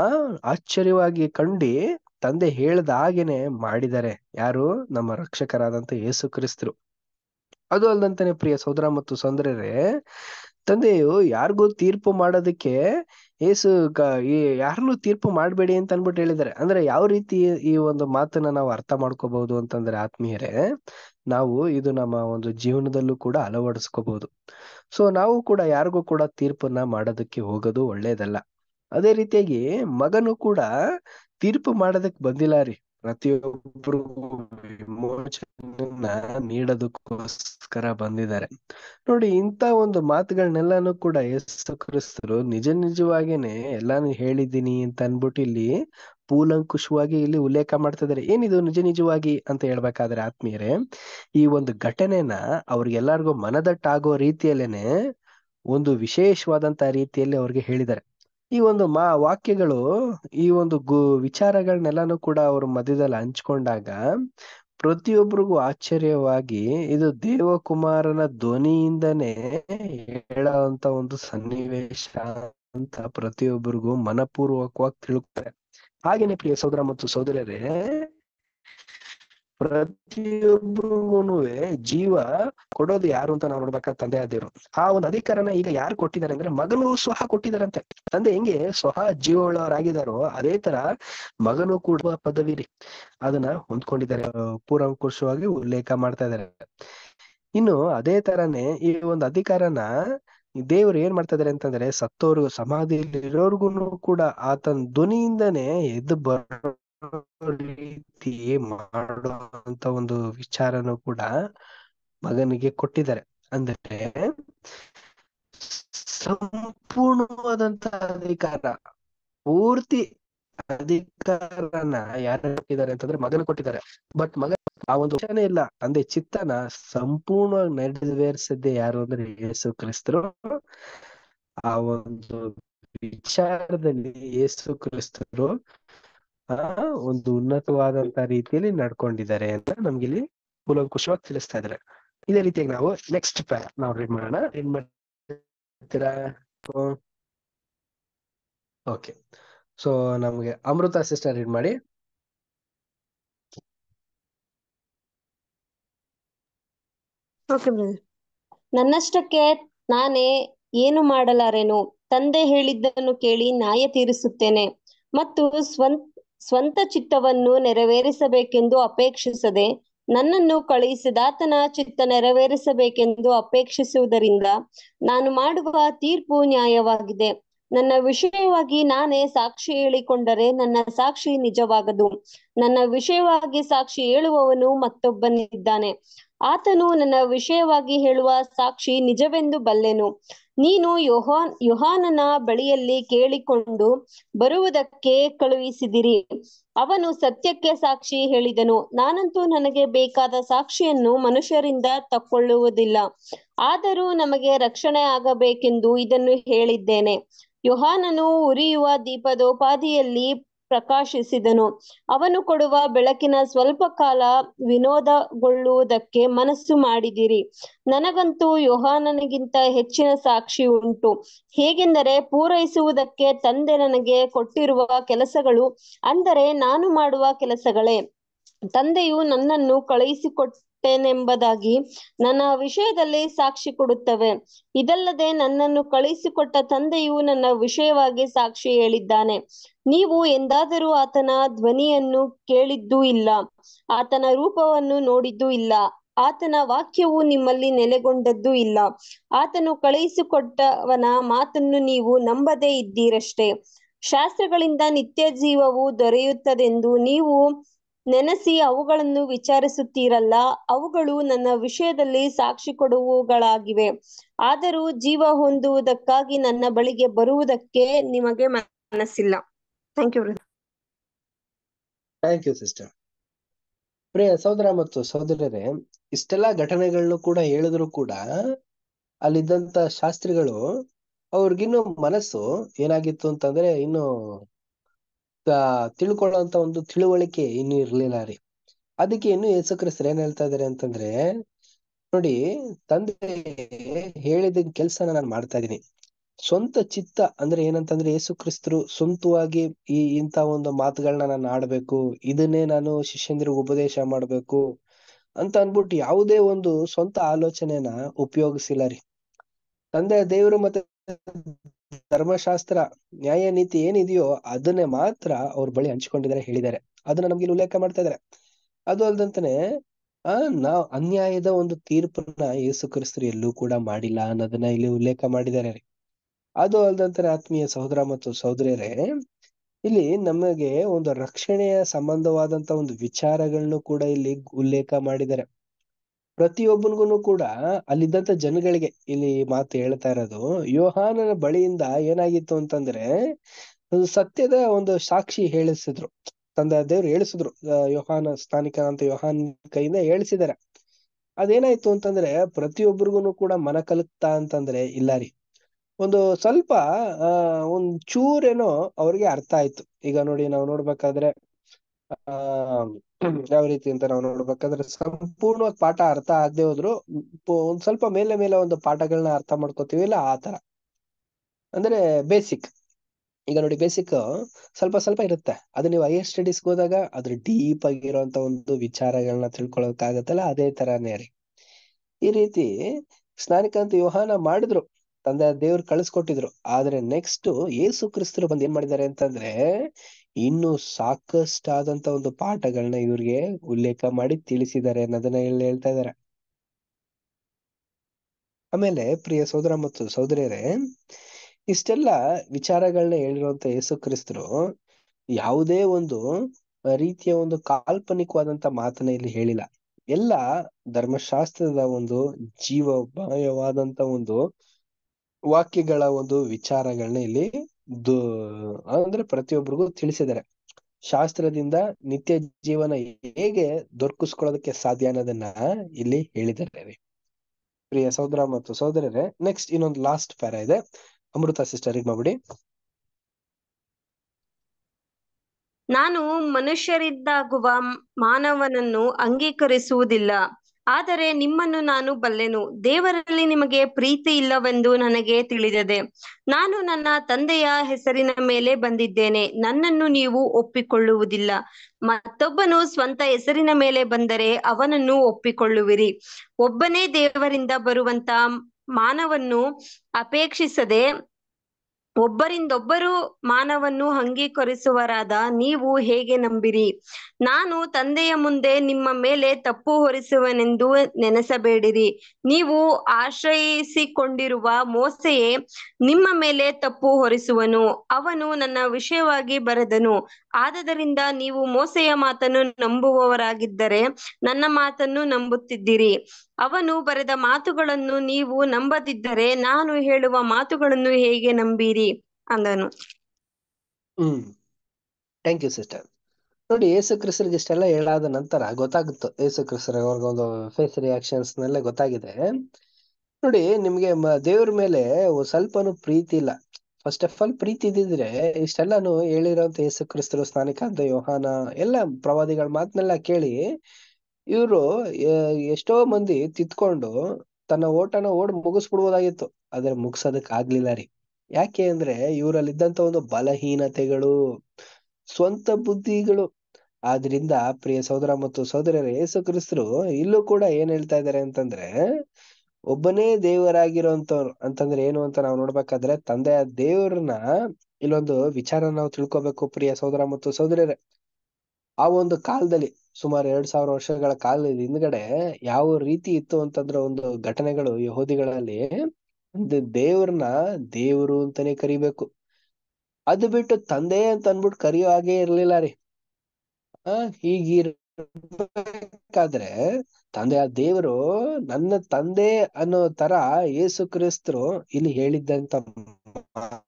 ಆ ಆಶ್ಚರ್ಯವಾಗಿ ಕಂಡಿ ತಂದೆ ಹೇಳ್ದ ಹಾಗೇನೆ ಮಾಡಿದ್ದಾರೆ ಯಾರು ನಮ್ಮ ರಕ್ಷಕರಾದಂತ ಯೇಸು ಕ್ರಿಸ್ತರು ಅದು ಅಲ್ದಂತಾನೆ ಪ್ರಿಯ ಸೋದರ ಮತ್ತು ಸೌಂದರ್ಯರೇ ತಂದೆಯು ಯಾರಿಗೂ ತೀರ್ಪು ಮಾಡೋದಕ್ಕೆ ಏಸು ಕ ಈ ಯಾರನ್ನು ತೀರ್ಪು ಮಾಡಬೇಡಿ ಅಂತ ಅನ್ಬಿಟ್ಟು ಹೇಳಿದ್ದಾರೆ ಅಂದ್ರೆ ಯಾವ ರೀತಿ ಈ ಒಂದು ಮಾತನ್ನ ನಾವು ಅರ್ಥ ಮಾಡ್ಕೋಬಹುದು ಅಂತಂದ್ರೆ ಆತ್ಮೀಯರೇ ನಾವು ಇದು ನಮ್ಮ ಒಂದು ಜೀವನದಲ್ಲೂ ಕೂಡ ಅಳವಡಿಸ್ಕೋಬಹುದು ಸೊ ನಾವು ಕೂಡ ಯಾರಿಗೂ ಕೂಡ ತೀರ್ಪನ್ನ ಮಾಡೋದಕ್ಕೆ ಹೋಗೋದು ಒಳ್ಳೇದಲ್ಲ ಅದೇ ರೀತಿಯಾಗಿ ಮಗನು ಕೂಡ ತೀರ್ಪು ಮಾಡೋದಕ್ ಬಂದಿಲ್ಲ ರೀ ಪ್ರತಿಯೊಬ್ರು ವಿಮೋಚನೆಯನ್ನ ನೀಡೋದಕ್ಕೋಸ್ಕರ ಬಂದಿದ್ದಾರೆ ನೋಡಿ ಇಂತ ಒಂದು ಮಾತುಗಳನ್ನೆಲ್ಲಾನು ಕೂಡ ಯೇಸು ನಿಜ ನಿಜವಾಗೇನೆ ಎಲ್ಲಾನು ಹೇಳಿದ್ದೀನಿ ಅಂತ ಅನ್ಬಿಟ್ಟು ಇಲ್ಲಿ ಪೂಲಂಕುಶವಾಗಿ ಇಲ್ಲಿ ಉಲ್ಲೇಖ ಮಾಡ್ತಿದ್ದಾರೆ ಏನಿದು ನಿಜ ನಿಜವಾಗಿ ಅಂತ ಹೇಳ್ಬೇಕಾದ್ರೆ ಆತ್ಮೀಯರೇ ಈ ಒಂದು ಘಟನೆನ ಅವ್ರಿಗೆಲ್ಲಾರ್ಗು ಮನದಟ್ಟಾಗೋ ರೀತಿಯಲ್ಲೇನೆ ಒಂದು ವಿಶೇಷವಾದಂತ ರೀತಿಯಲ್ಲಿ ಅವ್ರಿಗೆ ಹೇಳಿದ್ದಾರೆ ಈ ಒಂದು ಮಾ ವಾಕ್ಯಗಳು ಈ ಒಂದು ಗು ವಿಚಾರಗಳನ್ನೆಲ್ಲಾನು ಕೂಡ ಅವ್ರ ಮಧ್ಯದಲ್ಲಿ ಹಂಚ್ಕೊಂಡಾಗ ಪ್ರತಿಯೊಬ್ಬರಿಗೂ ಆಶ್ಚರ್ಯವಾಗಿ ಇದು ದೇವಕುಮಾರನ ಧ್ವನಿಯಿಂದನೇ ಹೇಳುವಂತ ಒಂದು ಸನ್ನಿವೇಶ ಅಂತ ಪ್ರತಿಯೊಬ್ಬರಿಗೂ ಮನಪೂರ್ವಕವಾಗಿ ತಿಳುಕ್ತಾರೆ ಹಾಗೇನೆ ಪ್ರಿಯ ಸೋದರ ಮತ್ತು ಸೋದರರೇ ಪ್ರತಿಯೊಬ್ಬರಿಗೂ ಜೀವ ಕೊಡೋದು ಯಾರು ಅಂತ ನಾವು ನೋಡ್ಬೇಕ ತಂದೆ ಆದಿರು ಆ ಒಂದು ಅಧಿಕಾರನ ಈಗ ಯಾರು ಕೊಟ್ಟಿದ್ದಾರೆ ಅಂದ್ರೆ ಮಗನು ಸ್ವಹ ಕೊಟ್ಟಿದಾರಂತೆ ತಂದೆ ಹೆಂಗೆ ಸ್ವಹ ಜೀವವುಳ್ಳವರಾಗಿದಾರೋ ಅದೇ ತರ ಮಗನು ಕೂಡ ಪದವಿ ರೀ ಅದನ್ನ ಹೊಂದ್ಕೊಂಡಿದ್ದಾರೆ ಪೂರ್ವಕುಶವಾಗಿ ಉಲ್ಲೇಖ ಮಾಡ್ತಾ ಇದಾರೆ ಇನ್ನು ಅದೇ ತರನೇ ಈ ಒಂದು ಅಧಿಕಾರನ ದೇವರು ಏನ್ ಮಾಡ್ತಾ ಇದಾರೆ ಅಂತಂದ್ರೆ ಸತ್ತೋರ್ಗು ಸಮಾಧಿಯಲ್ಲಿ ಇರೋರ್ಗುನು ಕೂಡ ಆತನ ಧ್ವನಿಯಿಂದನೇ ಎದ್ದು ಬರ ರೀತಿ ಮಾಡುವಂತ ಒಂದು ವಿಚಾರನು ಕೂಡ ಮಗನಿಗೆ ಕೊಟ್ಟಿದ್ದಾರೆ ಅಂದ್ರೆ ಸಂಪೂರ್ಣವಾದಂತ ಅಧಿಕಾರ ಪೂರ್ತಿ ಅಧಿಕಾರನ ಯಾರ ಕೊಟ್ಟಿದ್ದಾರೆ ಅಂತಂದ್ರೆ ಮಗನ ಕೊಟ್ಟಿದ್ದಾರೆ ಬಟ್ ಮಗ ಆ ಒಂದು ವಿಷಯನೇ ಇಲ್ಲ ಅಂದ್ರೆ ಚಿತ್ತನ ಸಂಪೂರ್ಣವಾಗಿ ನೆರವೇರಿಸಿದ್ದೆ ಯಾರು ಅಂದ್ರೆ ಯೇಸು ಕ್ರಿಸ್ತರು ಆ ಒಂದು ವಿಚಾರದಲ್ಲಿ ಯೇಸು ಕ್ರಿಸ್ತರು ಒಂದು ಉನ್ನತವಾದಂತ ರೀತಿಯಲ್ಲಿ ನಡ್ಕೊಂಡಿದ್ದಾರೆ ಅಂತ ಇಲ್ಲಿ ಕುಲಂಕುಶವಾಗಿ ತಿಳಿಸ್ತಾ ಇದಾರೆ ಇದೇ ರೀತಿಯಾಗಿ ನಾವು ನೆಕ್ಸ್ಟ್ ಪ್ಯಾ ನಾವು ರೀಡ್ ಮಾಡೋಣ ಮಾಡ್ತೀರಾ ಓಕೆ ಸೊ ನಮ್ಗೆ ಅಮೃತ ಸಿಸ್ಟರ್ ರೀಡ್ ಮಾಡಿ ನನ್ನಷ್ಟಕ್ಕೆ ನಾನೇ ಏನು ಮಾಡಲಾರೇನು ತಂದೆ ಹೇಳಿದ್ದನ್ನು ಕೇಳಿ ನ್ಯಾಯ ತೀರಿಸುತ್ತೇನೆ ಮತ್ತು ಸ್ವಂತ ಸ್ವಂತ ಚಿತ್ತವನ್ನು ನೆರವೇರಿಸಬೇಕೆಂದು ಅಪೇಕ್ಷಿಸದೆ ನನ್ನನ್ನು ಕಳುಹಿಸಿದಾತನ ಚಿತ್ತ ನೆರವೇರಿಸಬೇಕೆಂದು ಅಪೇಕ್ಷಿಸುವುದರಿಂದ ನಾನು ಮಾಡುವ ತೀರ್ಪು ನ್ಯಾಯವಾಗಿದೆ ನನ್ನ ವಿಷಯವಾಗಿ ನಾನೇ ಸಾಕ್ಷಿ ಹೇಳಿಕೊಂಡರೆ ನನ್ನ ಸಾಕ್ಷಿ ನಿಜವಾಗದು ನನ್ನ ವಿಷಯವಾಗಿ ಸಾಕ್ಷಿ ಹೇಳುವವನು ಮತ್ತೊಬ್ಬನಿದ್ದಾನೆ ಆತನು ನನ್ನ ವಿಷಯವಾಗಿ ಹೇಳುವ ಸಾಕ್ಷಿ ನಿಜವೆಂದು ಬಲ್ಲೆನು ನೀನು ಯೋಹಾನ್ ಯುಹಾನನ ಬಳಿಯಲ್ಲಿ ಕೇಳಿಕೊಂಡು ಬರುವುದಕ್ಕೆ ಕಳುಹಿಸಿದಿರಿ ಅವನು ಸತ್ಯಕ್ಕೆ ಸಾಕ್ಷಿ ಹೇಳಿದನು ನಾನಂತೂ ನನಗೆ ಬೇಕಾದ ಸಾಕ್ಷಿಯನ್ನು ಮನುಷ್ಯರಿಂದ ತಕ್ಕೊಳ್ಳುವುದಿಲ್ಲ ಆದರೂ ನಮಗೆ ರಕ್ಷಣೆ ಆಗಬೇಕೆಂದು ಇದನ್ನು ಹೇಳಿದ್ದೇನೆ ಯುಹಾನನು ಉರಿಯುವ ದೀಪದೋಪಾದಿಯಲ್ಲಿ ಪ್ರಕಾಶಿಸಿದನು ಅವನು ಕೊಡುವ ಬೆಳಕಿನ ಸ್ವಲ್ಪ ಕಾಲ ವಿನೋದಗೊಳ್ಳುವುದಕ್ಕೆ ಮನಸ್ಸು ಮಾಡಿದಿರಿ ನನಗಂತೂ ಯೋಹಾನನಿಗಿಂತ ಹೆಚ್ಚಿನ ಸಾಕ್ಷಿ ಉಂಟು ಹೇಗೆಂದರೆ ಪೂರೈಸುವುದಕ್ಕೆ ತಂದೆ ನನಗೆ ಕೊಟ್ಟಿರುವ ಕೆಲಸಗಳು ಅಂದರೆ ನಾನು ಮಾಡುವ ಕೆಲಸಗಳೇ ತಂದೆಯು ನನ್ನನ್ನು ಕಳುಹಿಸಿಕೊಟ್ಟ ೇನೆಂಬುದಾಗಿ ನನ್ನ ವಿಷಯದಲ್ಲಿ ಸಾಕ್ಷಿ ಕೊಡುತ್ತವೆ ಇದಲ್ಲದೆ ನನ್ನನ್ನು ಕಳುಹಿಸಿಕೊಟ್ಟ ತಂದೆಯು ನನ್ನ ವಿಷಯವಾಗಿ ಸಾಕ್ಷಿ ಹೇಳಿದ್ದಾನೆ ನೀವು ಎಂದಾದರೂ ಆತನ ಧ್ವನಿಯನ್ನು ಕೇಳಿದ್ದೂ ಇಲ್ಲ ಆತನ ರೂಪವನ್ನು ನೋಡಿದ್ದೂ ಇಲ್ಲ ಆತನ ವಾಕ್ಯವು ನಿಮ್ಮಲ್ಲಿ ನೆಲೆಗೊಂಡದ್ದು ಇಲ್ಲ ಆತನು ಕಳುಹಿಸಿಕೊಟ್ಟವನ ಮಾತನ್ನು ನೀವು ನಂಬದೇ ಇದ್ದೀರಷ್ಟೇ ಶಾಸ್ತ್ರಗಳಿಂದ ನಿತ್ಯ ಜೀವವು ದೊರೆಯುತ್ತದೆಂದು ನೀವು ನೆನೆಸಿ ಅವುಗಳನ್ನು ವಿಚಾರಿಸುತ್ತೀರಲ್ಲ ಅವುಗಳು ನನ್ನ ವಿಷಯದಲ್ಲಿ ಸಾಕ್ಷಿ ಕೊಡುವುಗಳಾಗಿವೆ ಆದರೂ ಜೀವ ಹೊಂದುವುದಕ್ಕಾಗಿ ನನ್ನ ಬಳಿಗೆ ಬರುವುದಕ್ಕೆ ನಿಮಗೆ ಮನಸ್ಸಿಲ್ಲ thank you thank you sister ಪ್ರಿಯ ಸಹೋದರ ಮತ್ತು ಸಹೋದರರೇ ಇಷ್ಟೆಲ್ಲಾ ಘಟನೆಗಳನ್ನು ಕೂಡ ಹೇಳಿದ್ರು ಕೂಡ ಅಲ್ಲಿದ್ದಂತ ಶಾಸ್ತ್ರಿಗಳು ಅವ್ರಿಗಿನ್ನು ಮನಸ್ಸು ಏನಾಗಿತ್ತು ಅಂತಂದ್ರೆ ಇನ್ನು ತಿಳ್ಕೊಳ್ಳೋಂತ ಒಂದು ತಿಳುವಳಿಕೆ ಇನ್ನು ಇರ್ಲಿಲ್ಲ ರೀ ಅದಕ್ಕೆ ಇನ್ನು ಯೇಸು ಕ್ರಿಸ್ತರು ಏನ್ ಹೇಳ್ತಾ ಇದಾರೆ ಅಂತಂದ್ರೆ ನೋಡಿ ತಂದೆ ಹೇಳಿದ ಕೆಲ್ಸನ ನಾನು ಮಾಡ್ತಾ ಇದೀನಿ ಸ್ವಂತ ಚಿತ್ತ ಅಂದ್ರೆ ಏನಂತಂದ್ರೆ ಯೇಸು ಕ್ರಿಸ್ತರು ಸ್ವಂತವಾಗಿ ಈ ಇಂತ ಒಂದು ಮಾತುಗಳನ್ನ ನಾನು ಆಡ್ಬೇಕು ಇದನ್ನೇ ನಾನು ಶಿಷ್ಯಂದ್ರಿಗೆ ಉಪದೇಶ ಮಾಡ್ಬೇಕು ಅಂತ ಅನ್ಬಿಟ್ಟು ಯಾವುದೇ ಒಂದು ಸ್ವಂತ ಆಲೋಚನೆನ ಉಪಯೋಗಿಸಿಲ್ಲ ರೀ ತಂದೆ ದೇವರು ಮತ್ತೆ ಧರ್ಮಶಾಸ್ತ್ರ ನ್ಯಾಯ ನೀತಿ ಏನಿದೆಯೋ ಅದನ್ನೇ ಮಾತ್ರ ಅವ್ರ ಬಳಿ ಹಂಚ್ಕೊಂಡಿದ್ದಾರೆ ಹೇಳಿದ್ದಾರೆ ಅದನ್ನ ನಮ್ಗೆ ಉಲ್ಲೇಖ ಮಾಡ್ತಾ ಇದಾರೆ ಅದು ಅಲ್ದಂತಾನೆ ಆ ನಾವ್ ಅನ್ಯಾಯದ ಒಂದು ತೀರ್ಪನ್ನ ಯೇಸು ಕ್ರಿಸ್ತರು ಎಲ್ಲೂ ಕೂಡ ಮಾಡಿಲ್ಲ ಅನ್ನೋದನ್ನ ಇಲ್ಲಿ ಉಲ್ಲೇಖ ಮಾಡಿದ್ದಾರೆ ಅದು ಅಲ್ದಂತಾನೆ ಆತ್ಮೀಯ ಸಹೋದರ ಮತ್ತು ಸಹೋದರಿಯರೇ ಇಲ್ಲಿ ನಮಗೆ ಒಂದು ರಕ್ಷಣೆಯ ಸಂಬಂಧವಾದಂತ ಒಂದು ವಿಚಾರಗಳನ್ನು ಕೂಡ ಇಲ್ಲಿ ಉಲ್ಲೇಖ ಮಾಡಿದ್ದಾರೆ ಪ್ರತಿಯೊಬ್ಬನಿಗೂ ಕೂಡ ಅಲ್ಲಿದ್ದಂತ ಜನಗಳಿಗೆ ಇಲ್ಲಿ ಮಾತು ಹೇಳ್ತಾ ಇರೋದು ಯೋಹಾನನ ಬಳಿಯಿಂದ ಏನಾಗಿತ್ತು ಅಂತಂದ್ರೆ ಸತ್ಯದ ಒಂದು ಸಾಕ್ಷಿ ಹೇಳಿಸಿದ್ರು ತಂದ ದೇವ್ರು ಹೇಳಿಸಿದ್ರು ಯೋಹಾನ ಸ್ಥಾನಿಕ ಅಂತ ಯೋಹಾನ್ ಕೈಯಿಂದ ಹೇಳಿಸಿದಾರೆ ಅದೇನಾಯ್ತು ಅಂತಂದ್ರೆ ಪ್ರತಿಯೊಬ್ಬರಿಗೂ ಕೂಡ ಮನ ಕಲಕ್ತಾ ಅಂತಂದ್ರೆ ಇಲ್ಲ ರೀ ಒಂದು ಸ್ವಲ್ಪ ಆ ಒಂದ್ ಚೂರೇನೋ ಅವ್ರಿಗೆ ಅರ್ಥ ಆಯ್ತು ಈಗ ನೋಡಿ ನಾವು ನೋಡ್ಬೇಕಾದ್ರೆ ಯಾವ ರೀತಿ ಅಂತ ನಾವು ನೋಡ್ಬೇಕಂದ್ರೆ ಸಂಪೂರ್ಣವಾಗಿ ಪಾಠ ಅರ್ಥ ಆಗದೆ ಹೋದ್ರು ಒಂದ್ ಸ್ವಲ್ಪ ಮೇಲೆ ಮೇಲೆ ಒಂದು ಪಾಠಗಳನ್ನ ಅರ್ಥ ಮಾಡ್ಕೋತೀವಿ ಇಲ್ಲ ಆ ತರ ಅಂದ್ರೆ ಬೇಸಿಕ್ ಈಗ ನೋಡಿ ಬೇಸಿಕ್ ಸ್ವಲ್ಪ ಸ್ವಲ್ಪ ಇರುತ್ತೆ ಅದು ನೀವು ಹೈಯರ್ ಸ್ಟಡೀಸ್ ಹೋದಾಗ ಅದ್ರ ಡೀಪ್ ಆಗಿರುವಂತ ಒಂದು ವಿಚಾರಗಳನ್ನ ತಿಳ್ಕೊಳಕಾಗತ್ತಲ್ಲ ಅದೇ ತರಾನೇ ರೀ ಈ ರೀತಿ ಸ್ನಾನಿಕಂತ ಯೋಹಾನ ಮಾಡಿದ್ರು ತಂದೆ ದೇವ್ರು ಕಳಿಸ್ಕೊಟ್ಟಿದ್ರು ಆದ್ರೆ ನೆಕ್ಸ್ಟ್ ಏಸು ಕ್ರಿಸ್ತರು ಬಂದ್ ಏನ್ ಮಾಡಿದ್ದಾರೆ ಅಂತಂದ್ರೆ ಇನ್ನು ಸಾಕಷ್ಟಾದಂತ ಒಂದು ಪಾಠಗಳನ್ನ ಇವ್ರಿಗೆ ಉಲ್ಲೇಖ ಮಾಡಿ ತಿಳಿಸಿದ್ದಾರೆ ಅನ್ನೋದನ್ನ ಇಲ್ಲಿ ಹೇಳ್ತಾ ಇದ್ದಾರೆ ಆಮೇಲೆ ಪ್ರಿಯ ಸೋದರ ಮತ್ತು ಸೋದರಿಯರೇ ಇಷ್ಟೆಲ್ಲ ವಿಚಾರಗಳನ್ನ ಹೇಳಿರುವಂತ ಯೇಸು ಕ್ರಿಸ್ತರು ಯಾವುದೇ ಒಂದು ರೀತಿಯ ಒಂದು ಕಾಲ್ಪನಿಕವಾದಂತ ಮಾತನ್ನ ಇಲ್ಲಿ ಹೇಳಿಲ್ಲ ಎಲ್ಲ ಧರ್ಮಶಾಸ್ತ್ರದ ಒಂದು ಜೀವಭಯವಾದಂತ ಒಂದು ವಾಕ್ಯಗಳ ಒಂದು ವಿಚಾರಗಳನ್ನ ಇಲ್ಲಿ ಅಂದ್ರೆ ಪ್ರತಿಯೊಬ್ಬರಿಗೂ ತಿಳಿಸಿದ್ದಾರೆ ಶಾಸ್ತ್ರದಿಂದ ನಿತ್ಯ ಜೀವನ ಹೇಗೆ ದೊರಕಿಸ್ಕೊಳ್ಳೋದಕ್ಕೆ ಸಾಧ್ಯ ಅನ್ನೋದನ್ನ ಇಲ್ಲಿ ಹೇಳಿದ್ದಾರೆ ಪ್ರಿಯ ಸಹೋದರ ಮತ್ತು ಸಹೋದರರೇ ನೆಕ್ಸ್ಟ್ ಇನ್ನೊಂದು ಲಾಸ್ಟ್ ಪ್ಯಾರ ಇದೆ ಅಮೃತ ಸಿಸ್ಟರ್ ಮಾಡ್ಬಿಡಿ ನಾನು ಮನುಷ್ಯರಿದ್ದಾಗುವ ಮಾನವನನ್ನು ಅಂಗೀಕರಿಸುವುದಿಲ್ಲ ಆದರೆ ನಿಮ್ಮನ್ನು ನಾನು ಬಲ್ಲೆನು ದೇವರಲ್ಲಿ ನಿಮಗೆ ಪ್ರೀತಿ ಇಲ್ಲವೆಂದು ನನಗೆ ತಿಳಿದಿದೆ ನಾನು ನನ್ನ ತಂದೆಯ ಹೆಸರಿನ ಮೇಲೆ ಬಂದಿದ್ದೇನೆ ನನ್ನನ್ನು ನೀವು ಒಪ್ಪಿಕೊಳ್ಳುವುದಿಲ್ಲ ಮತ್ತೊಬ್ಬನು ಸ್ವಂತ ಹೆಸರಿನ ಮೇಲೆ ಬಂದರೆ ಅವನನ್ನು ಒಪ್ಪಿಕೊಳ್ಳುವಿರಿ ಒಬ್ಬನೇ ದೇವರಿಂದ ಬರುವಂತ ಮಾನವನ್ನು ಅಪೇಕ್ಷಿಸದೆ ಒಬ್ಬರಿಂದೊಬ್ಬರು ಮಾನವನ್ನು ಅಂಗೀಕರಿಸುವರಾದ ನೀವು ಹೇಗೆ ನಂಬಿರಿ ನಾನು ತಂದೆಯ ಮುಂದೆ ನಿಮ್ಮ ಮೇಲೆ ತಪ್ಪು ಹೊರಿಸುವನೆಂದು ನೆನೆಸಬೇಡಿರಿ ನೀವು ಆಶ್ರಯಿಸಿಕೊಂಡಿರುವ ಮೋಸೆಯೇ ನಿಮ್ಮ ಮೇಲೆ ತಪ್ಪು ಹೊರಿಸುವನು ಅವನು ನನ್ನ ವಿಷಯವಾಗಿ ಬರೆದನು ಆದದರಿಂದ ನೀವು ಮೋಸೆಯ ಮಾತನ್ನು ನಂಬುವವರಾಗಿದ್ದರೆ ನನ್ನ ಮಾತನ್ನು ನಂಬುತ್ತಿದ್ದೀರಿ ಅವನು ಬರೆದ ಮಾತುಗಳನ್ನು ನೀವು ನಂಬದಿದ್ದರೆ ನಾನು ಹೇಳುವ ಮಾತುಗಳನ್ನು ಹೇಗೆ ನಂಬೀರಿ ಅಂದನು ಹ್ಮ್ ಥ್ಯಾಂಕ್ ಯು ಸಿಸ್ಟರ್ ನೋಡಿ ಏಸು ಕ್ರಿಸ್ತರಿಗೆ ಇಷ್ಟೆಲ್ಲ ಹೇಳಾದ ನಂತರ ಗೊತ್ತಾಗುತ್ತೆ ಏಸು ಕ್ರಿಸ್ತರಿಗೆ ಅವ್ರಿಗೊಂದು ಫೇಸ್ ರಿಯಾಕ್ಷನ್ಸ್ ನೆಲ್ಲ ಗೊತ್ತಾಗಿದೆ ನೋಡಿ ನಿಮ್ಗೆ ದೇವ್ರ ಮೇಲೆ ಸ್ವಲ್ಪನು ಪ್ರೀತಿ ಇಲ್ಲ ಫಸ್ಟ್ ಆಫ್ ಆಲ್ ಪ್ರೀತಿ ಇದ್ದಿದ್ರೆ ಇಷ್ಟೆಲ್ಲಾನು ಹೇಳಿರೋಂತ ಯೇಸು ಕ್ರಿಸ್ತರು ಸ್ನಾನಿಕಾಂತ ಯೋಹಾನ ಎಲ್ಲ ಪ್ರವಾದಿಗಳ ಮಾತನ್ನೆಲ್ಲ ಕೇಳಿ ಇವರು ಎಷ್ಟೋ ಮಂದಿ ತಿತ್ಕೊಂಡು ತನ್ನ ಓಟನ ಓಡ್ ಮುಗಿಸ್ಬಿಡ್ಬೋದಾಗಿತ್ತು ಆದ್ರೆ ಮುಗಿಸೋದಕ್ ಆಗ್ಲಿಲ್ಲ ರೀ ಯಾಕೆ ಅಂದ್ರೆ ಇವ್ರಲ್ಲಿದ್ದಂತ ಒಂದು ಬಲಹೀನತೆಗಳು ಸ್ವಂತ ಬುದ್ಧಿಗಳು ಆದ್ರಿಂದ ಪ್ರಿಯ ಸಹೋದರ ಮತ್ತು ಸಹೋದರಿಯರು ಯೇಸು ಕ್ರಿಸ್ತರು ಇಲ್ಲೂ ಕೂಡ ಏನ್ ಹೇಳ್ತಾ ಇದಾರೆ ಅಂತಂದ್ರೆ ಒಬ್ಬನೇ ದೇವರಾಗಿರೋಂಥವ್ರು ಅಂತಂದ್ರೆ ಏನು ಅಂತ ನಾವು ನೋಡ್ಬೇಕಾದ್ರೆ ತಂದೆಯ ದೇವ್ರನ್ನ ಇಲ್ಲೊಂದು ವಿಚಾರ ನಾವು ತಿಳ್ಕೊಬೇಕು ಪ್ರಿಯ ಸಹೋದರ ಮತ್ತು ಸೋದರ ಆ ಒಂದು ಕಾಲದಲ್ಲಿ ಸುಮಾರು ಎರಡ್ ಸಾವಿರ ವರ್ಷಗಳ ಕಾಲದ ಹಿಂದ್ಗಡೆ ಯಾವ ರೀತಿ ಇತ್ತು ಅಂತಂದ್ರೆ ಒಂದು ಘಟನೆಗಳು ಯಹೋದಿಗಳಲ್ಲಿ ದೇವ್ರನ್ನ ದೇವ್ರು ಅಂತಾನೆ ಕರಿಬೇಕು ಅದು ಬಿಟ್ಟು ತಂದೆ ಅಂತ ಅನ್ಬಿಟ್ಟು ಕರಿಯೋ ಹಾಗೆ ಇರ್ಲಿಲ್ಲ ರೀ ಹೀಗಿರ್ಬೇಕಾದ್ರೆ ತಂದೆ ಆ ದೇವರು ನನ್ನ ತಂದೆ ಅನ್ನೋ ತರ ಏಸು ಕ್ರಿಸ್ತರು ಇಲ್ಲಿ ಹೇಳಿದ್ದಂತ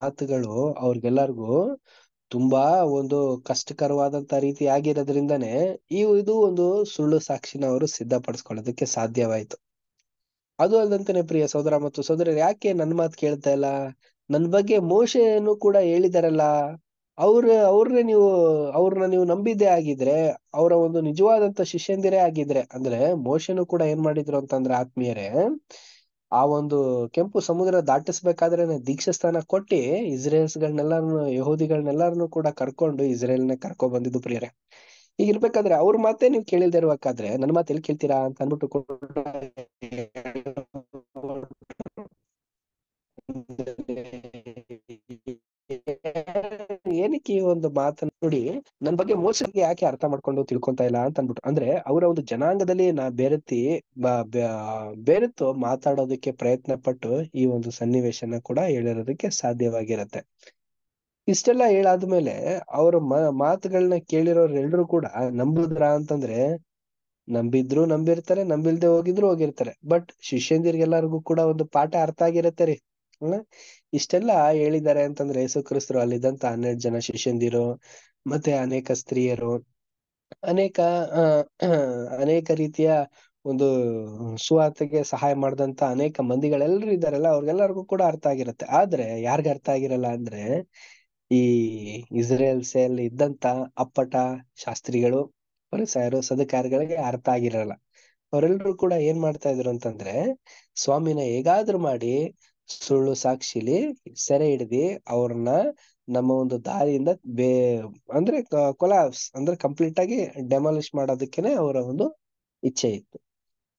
ಮಾತುಗಳು ಅವ್ರಿಗೆಲ್ಲರಿಗೂ ತುಂಬಾ ಒಂದು ಕಷ್ಟಕರವಾದಂತ ರೀತಿ ಆಗಿರೋದ್ರಿಂದನೆ ಈ ಇದು ಒಂದು ಸುಳ್ಳು ಸಾಕ್ಷಿನ ಅವರು ಸಿದ್ಧಪಡಿಸ್ಕೊಳ್ಳೋದಕ್ಕೆ ಸಾಧ್ಯವಾಯ್ತು ಅದು ಅಲ್ಲದಂತಾನೆ ಪ್ರಿಯ ಸೋದರ ಮತ್ತು ಸೋದರ ಯಾಕೆ ನನ್ ಮಾತು ಕೇಳ್ತಾ ಇಲ್ಲ ನನ್ ಬಗ್ಗೆ ಮೋಶೆಯನ್ನು ಕೂಡ ಹೇಳಿದಾರಲ್ಲ ಅವ್ರ ಅವ್ರನ್ನೇ ನೀವು ಅವ್ರನ್ನ ನೀವು ನಂಬಿದ್ದೇ ಆಗಿದ್ರೆ ಅವರ ಒಂದು ನಿಜವಾದಂತ ಶಿಷ್ಯಂದಿರೇ ಆಗಿದ್ರೆ ಅಂದ್ರೆ ಮೋಶನು ಕೂಡ ಏನ್ ಮಾಡಿದ್ರು ಅಂತಂದ್ರೆ ಆತ್ಮೀಯರೇ ಆ ಒಂದು ಕೆಂಪು ಸಮುದ್ರ ದಾಟಿಸ್ಬೇಕಾದ್ರೆ ದೀಕ್ಷಾ ಸ್ಥಾನ ಕೊಟ್ಟಿ ಇಸ್ರೇಲ್ಸ್ಗಳನ್ನೆಲ್ಲಾರನು ಯಹೋದಿಗಳನ್ನೆಲ್ಲರನ್ನು ಕೂಡ ಕರ್ಕೊಂಡು ಇಸ್ರೇಲ್ನ ಕರ್ಕೊಂಡ್ ಬಂದಿದ್ದು ಪ್ರಿಯರೇ ಈಗ ಇರ್ಬೇಕಾದ್ರೆ ಅವ್ರ ಮಾತೇ ನೀವು ಇರ್ಬೇಕಾದ್ರೆ ನನ್ನ ಮಾತು ಎಲ್ಲಿ ಕೇಳ್ತೀರಾ ಅಂತ ಅನ್ಬಿಟ್ಟು ಏನಕ್ಕೆ ಈ ಒಂದು ಮಾತನ್ನ ನೋಡಿ ನನ್ ಬಗ್ಗೆ ಮೋಸ ಯಾಕೆ ಅರ್ಥ ಮಾಡ್ಕೊಂಡು ತಿಳ್ಕೊಂತ ಇಲ್ಲ ಅಂತ ಅನ್ಬಿಟ್ಟು ಅಂದ್ರೆ ಅವರ ಒಂದು ಜನಾಂಗದಲ್ಲಿ ನಾ ಬೆರೆತಿ ಬೆರೆತು ಮಾತಾಡೋದಕ್ಕೆ ಪ್ರಯತ್ನ ಪಟ್ಟು ಈ ಒಂದು ಸನ್ನಿವೇಶನ ಕೂಡ ಹೇಳಿರೋದಕ್ಕೆ ಸಾಧ್ಯವಾಗಿರತ್ತೆ ಇಷ್ಟೆಲ್ಲ ಹೇಳಾದ್ಮೇಲೆ ಅವ್ರ ಮಾತುಗಳನ್ನ ಕೇಳಿರೋರೆಲ್ಲರೂ ಕೂಡ ನಂಬುದ್ರ ಅಂತಂದ್ರೆ ನಂಬಿದ್ರು ನಂಬಿರ್ತಾರೆ ನಂಬಿಲ್ದೆ ಹೋಗಿದ್ರು ಹೋಗಿರ್ತಾರೆ ಬಟ್ ಶಿಷ್ಯಂದಿರ್ಗೆಲ್ಲರಿಗೂ ಕೂಡ ಒಂದು ಪಾಠ ಅರ್ಥ ಆಗಿರತ್ತೆ ರೀ ಹ್ಮ್ ಇಷ್ಟೆಲ್ಲ ಹೇಳಿದ್ದಾರೆ ಅಂತಂದ್ರೆ ಯೇಸುಕ್ರಿಸ್ತರು ಕ್ರಿಸ್ತರು ಅಲ್ಲಿದ್ದಂತ ಹನ್ನೆರಡು ಜನ ಶಿಷ್ಯಂದಿರು ಮತ್ತೆ ಅನೇಕ ಸ್ತ್ರೀಯರು ಅನೇಕ ಅನೇಕ ರೀತಿಯ ಒಂದು ಸುವಾರ್ತೆಗೆ ಸಹಾಯ ಮಾಡಿದಂತ ಅನೇಕ ಮಂದಿಗಳೆಲ್ಲರೂ ಇದ್ದಾರಲ್ಲ ಅವ್ರಿಗೆಲ್ಲರಿಗೂ ಕೂಡ ಅರ್ಥ ಆಗಿರತ್ತೆ ಆದ್ರೆ ಯಾರ್ಗ ಅರ್ಥ ಆಗಿರಲ್ಲ ಅಂದ್ರೆ ಈ ಇಸ್ರೇಲ್ ಸೇಲ್ ಇದ್ದಂತ ಅಪ್ಪಟ ಶಾಸ್ತ್ರಿಗಳು ಪರಿಸಾಯರು ಸದಕಾರಿಗಳಿಗೆ ಅರ್ಥ ಆಗಿರಲ್ಲ ಅವರೆಲ್ಲರೂ ಕೂಡ ಏನ್ ಮಾಡ್ತಾ ಇದ್ರು ಅಂತಂದ್ರೆ ಸ್ವಾಮಿನ ಹೇಗಾದ್ರೂ ಮಾಡಿ ಸುಳ್ಳು ಸಾಕ್ಷಿಲಿ ಸೆರೆ ಹಿಡಿದಿ ಅವ್ರನ್ನ ನಮ್ಮ ಒಂದು ದಾರಿಯಿಂದ ಬೇ ಅಂದ್ರೆ ಕೊಲಾಪ್ಸ್ ಅಂದ್ರೆ ಕಂಪ್ಲೀಟ್ ಆಗಿ ಡೆಮಾಲಿಷ್ ಮಾಡೋದಕ್ಕೇನೆ ಅವರ ಒಂದು ಇಚ್ಛೆ ಇತ್ತು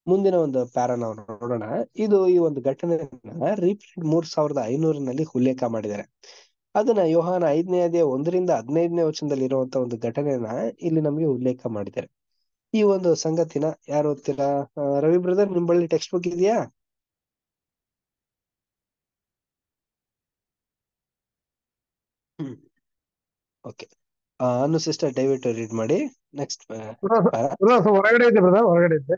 ಮುಂದಿನ ಒಂದು ಪ್ಯಾರ ನಾವು ನೋಡೋಣ ಇದು ಈ ಒಂದು ಘಟನೆಯನ್ನ ರೀಪ್ರಿಂಟ್ ಮೂರ್ ಸಾವಿರದ ಐನೂರಿನಲ್ಲಿ ಉಲ್ಲೇಖ ಮಾಡಿದ್ದಾರೆ ಅದನ್ನ ಯೋಹಾನ ಐದನೇ ಅದೇ ಒಂದರಿಂದ ಹದಿನೈದನೇ ವಚನದಲ್ಲಿ ಇರುವಂತ ಒಂದು ಘಟನೆಯನ್ನ ಇಲ್ಲಿ ನಮಗೆ ಉಲ್ಲೇಖ ಮಾಡಿದ್ದಾರೆ ಈ ಒಂದು ಸಂಗತಿನ ಯಾರು ಓದ್ತೀರಾ ರವಿ ಬ್ರದರ್ ನಿಮ್ ಬಳಿ ಟೆಕ್ಸ್ಟ್ ಬುಕ್ ಇದೆಯಾ ಓಕೆ ಅನ್ನು ಸಿಸ್ಟರ್ ದಯವಿಟ್ಟು ರೀಡ್ ಮಾಡಿ ನೆಕ್ಸ್ಟ್ ಹೊರಗಡೆ ಇದೆ ಬ್ರದರ್ ಹೊರಗಡೆ ಇದೆ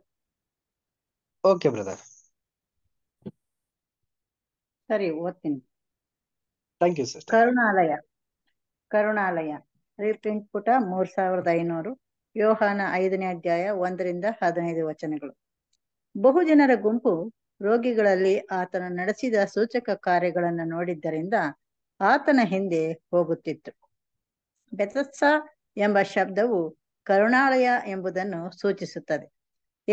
ಓಕೆ ಬ್ರದರ್ ಸರಿ ಓದ್ತೀನಿ thank you sister Karunalaya Karunalaya reprint ಪುಟ ಮೂರ್ ಸಾವಿರದ ಐನೂರು ಯೋಹಾನ ಐದನೇ ಅಧ್ಯಾಯ ಒಂದರಿಂದ ಹದಿನೈದು ವಚನಗಳು ಬಹುಜನರ ಗುಂಪು ರೋಗಿಗಳಲ್ಲಿ ಆತನು ನಡೆಸಿದ ಸೂಚಕ ಕಾರ್ಯಗಳನ್ನು ನೋಡಿದ್ದರಿಂದ ಆತನ ಹಿಂದೆ ಹೋಗುತ್ತಿತ್ತು ಬೆತತ್ಸ ಎಂಬ ಶಬ್ದವು ಕರುಣಾಲಯ ಎಂಬುದನ್ನು ಸೂಚಿಸುತ್ತದೆ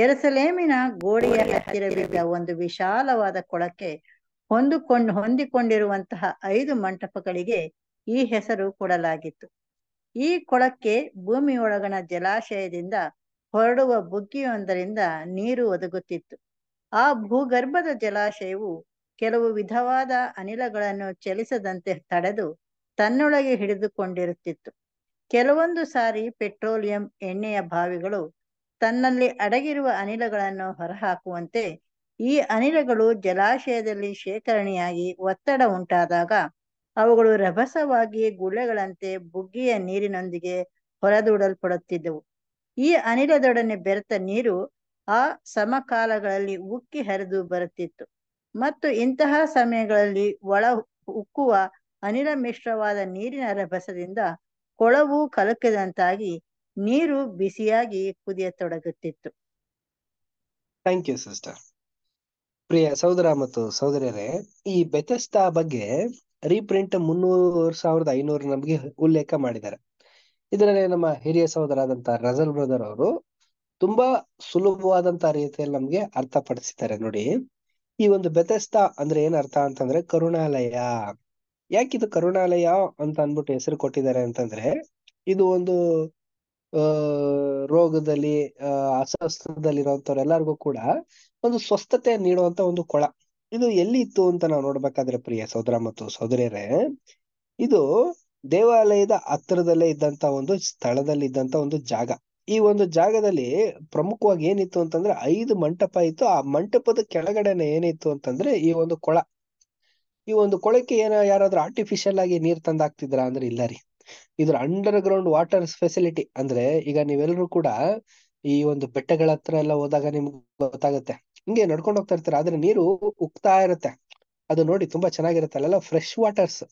ಎರಸಲೇಮಿನ ಗೋಡೆಯ ಹತ್ತಿರವಿದ್ದ ಒಂದು ವಿಶಾಲವಾದ ಕೊಳಕ್ಕೆ ಹೊಂದಿಕೊಂಡು ಹೊಂದಿಕೊಂಡಿರುವಂತಹ ಐದು ಮಂಟಪಗಳಿಗೆ ಈ ಹೆಸರು ಕೊಡಲಾಗಿತ್ತು ಈ ಕೊಳಕ್ಕೆ ಭೂಮಿಯೊಳಗಣ ಜಲಾಶಯದಿಂದ ಹೊರಡುವ ಬುಗ್ಗಿಯೊಂದರಿಂದ ನೀರು ಒದಗುತ್ತಿತ್ತು ಆ ಭೂಗರ್ಭದ ಜಲಾಶಯವು ಕೆಲವು ವಿಧವಾದ ಅನಿಲಗಳನ್ನು ಚಲಿಸದಂತೆ ತಡೆದು ತನ್ನೊಳಗೆ ಹಿಡಿದುಕೊಂಡಿರುತ್ತಿತ್ತು ಕೆಲವೊಂದು ಸಾರಿ ಪೆಟ್ರೋಲಿಯಂ ಎಣ್ಣೆಯ ಬಾವಿಗಳು ತನ್ನಲ್ಲಿ ಅಡಗಿರುವ ಅನಿಲಗಳನ್ನು ಹೊರಹಾಕುವಂತೆ ಈ ಅನಿಲಗಳು ಜಲಾಶಯದಲ್ಲಿ ಶೇಖರಣೆಯಾಗಿ ಒತ್ತಡ ಉಂಟಾದಾಗ ಅವುಗಳು ರಭಸವಾಗಿ ಗುಳ್ಳೆಗಳಂತೆ ಬುಗ್ಗಿಯ ನೀರಿನೊಂದಿಗೆ ಹೊರದೂಡಲ್ಪಡುತ್ತಿದ್ದವು ಈ ಅನಿಲದೊಡನೆ ಬೆರೆತ ನೀರು ಆ ಸಮಕಾಲಗಳಲ್ಲಿ ಉಕ್ಕಿ ಹರಿದು ಬರುತ್ತಿತ್ತು ಮತ್ತು ಇಂತಹ ಸಮಯಗಳಲ್ಲಿ ಒಳ ಉಕ್ಕುವ ಅನಿಲ ಮಿಶ್ರವಾದ ನೀರಿನ ರಭಸದಿಂದ ಕೊಳವು ಕಲಕಿದಂತಾಗಿ ನೀರು ಬಿಸಿಯಾಗಿ ಕುದಿಯತೊಡಗುತ್ತಿತ್ತು ಥ್ಯಾಂಕ್ ಯು ಸಿಸ್ಟರ್ ಪ್ರಿಯ ಸಹೋದರ ಮತ್ತು ಸಹೋದರಿಯರೇ ಈ ಬೆಥೆಸ್ತಾ ಬಗ್ಗೆ ರೀಪ್ರಿಂಟ್ ಮುನ್ನೂರು ಸಾವಿರದ ಐನೂರು ನಮಗೆ ಉಲ್ಲೇಖ ಮಾಡಿದ್ದಾರೆ ಇದರಲ್ಲಿ ನಮ್ಮ ಹಿರಿಯ ಸಹೋದರಾದಂತ ರಜಲ್ ಬ್ರದರ್ ಅವರು ತುಂಬಾ ಸುಲಭವಾದಂತ ರೀತಿಯಲ್ಲಿ ನಮ್ಗೆ ಅರ್ಥಪಡಿಸಿದ್ದಾರೆ ನೋಡಿ ಈ ಒಂದು ಬೆತೆಸ್ತಾ ಅಂದ್ರೆ ಏನ್ ಅರ್ಥ ಅಂತಂದ್ರೆ ಕರುಣಾಲಯ ಯಾಕಿದು ಕರುಣಾಲಯ ಅಂತ ಅಂದ್ಬಿಟ್ಟು ಹೆಸರು ಕೊಟ್ಟಿದ್ದಾರೆ ಅಂತಂದ್ರೆ ಇದು ಒಂದು ರೋಗದಲ್ಲಿ ಅಸ್ವಸ್ಥದಲ್ಲಿರುವಂತವ್ರೆಲ್ಲರಿಗೂ ಕೂಡ ಒಂದು ಸ್ವಸ್ಥತೆ ನೀಡುವಂತ ಒಂದು ಕೊಳ ಇದು ಎಲ್ಲಿ ಇತ್ತು ಅಂತ ನಾವು ನೋಡ್ಬೇಕಾದ್ರೆ ಪ್ರಿಯ ಸೋದರ ಮತ್ತು ಸೋದರಿಯರೇ ಇದು ದೇವಾಲಯದ ಹತ್ರದಲ್ಲೇ ಇದ್ದಂತ ಒಂದು ಸ್ಥಳದಲ್ಲಿ ಇದ್ದಂತ ಒಂದು ಜಾಗ ಈ ಒಂದು ಜಾಗದಲ್ಲಿ ಪ್ರಮುಖವಾಗಿ ಏನಿತ್ತು ಅಂತಂದ್ರೆ ಐದು ಮಂಟಪ ಇತ್ತು ಆ ಮಂಟಪದ ಕೆಳಗಡೆನೆ ಏನಿತ್ತು ಅಂತಂದ್ರೆ ಈ ಒಂದು ಕೊಳ ಈ ಒಂದು ಕೊಳಕ್ಕೆ ಏನ ಯಾರಾದ್ರೂ ಆರ್ಟಿಫಿಷಿಯಲ್ ಆಗಿ ನೀರ್ ತಂದಾಕ್ತಿದ್ರ ಅಂದ್ರೆ ಇಲ್ಲ ರೀ ಇದ್ರ ಅಂಡರ್ ಗ್ರೌಂಡ್ ವಾಟರ್ ಫೆಸಿಲಿಟಿ ಅಂದ್ರೆ ಈಗ ನೀವೆಲ್ಲರೂ ಕೂಡ ಈ ಒಂದು ಬೆಟ್ಟಗಳ ಹತ್ರ ಎಲ್ಲ ಹೋದಾಗ ನಿಮ್ಗೆ ಗೊತ್ತಾಗುತ್ತೆ ಹಿಂಗೆ ನಡ್ಕೊಂಡು ಹೋಗ್ತಾ ಇರ್ತಾರೆ ಆದ್ರೆ ನೀರು ಉಕ್ತಾ ಇರುತ್ತೆ ಅದು ನೋಡಿ ತುಂಬಾ ಚೆನ್ನಾಗಿರುತ್ತೆ ಅಲ್ಲೆಲ್ಲ ಫ್ರೆಶ್ ವಾಟರ್ಸ್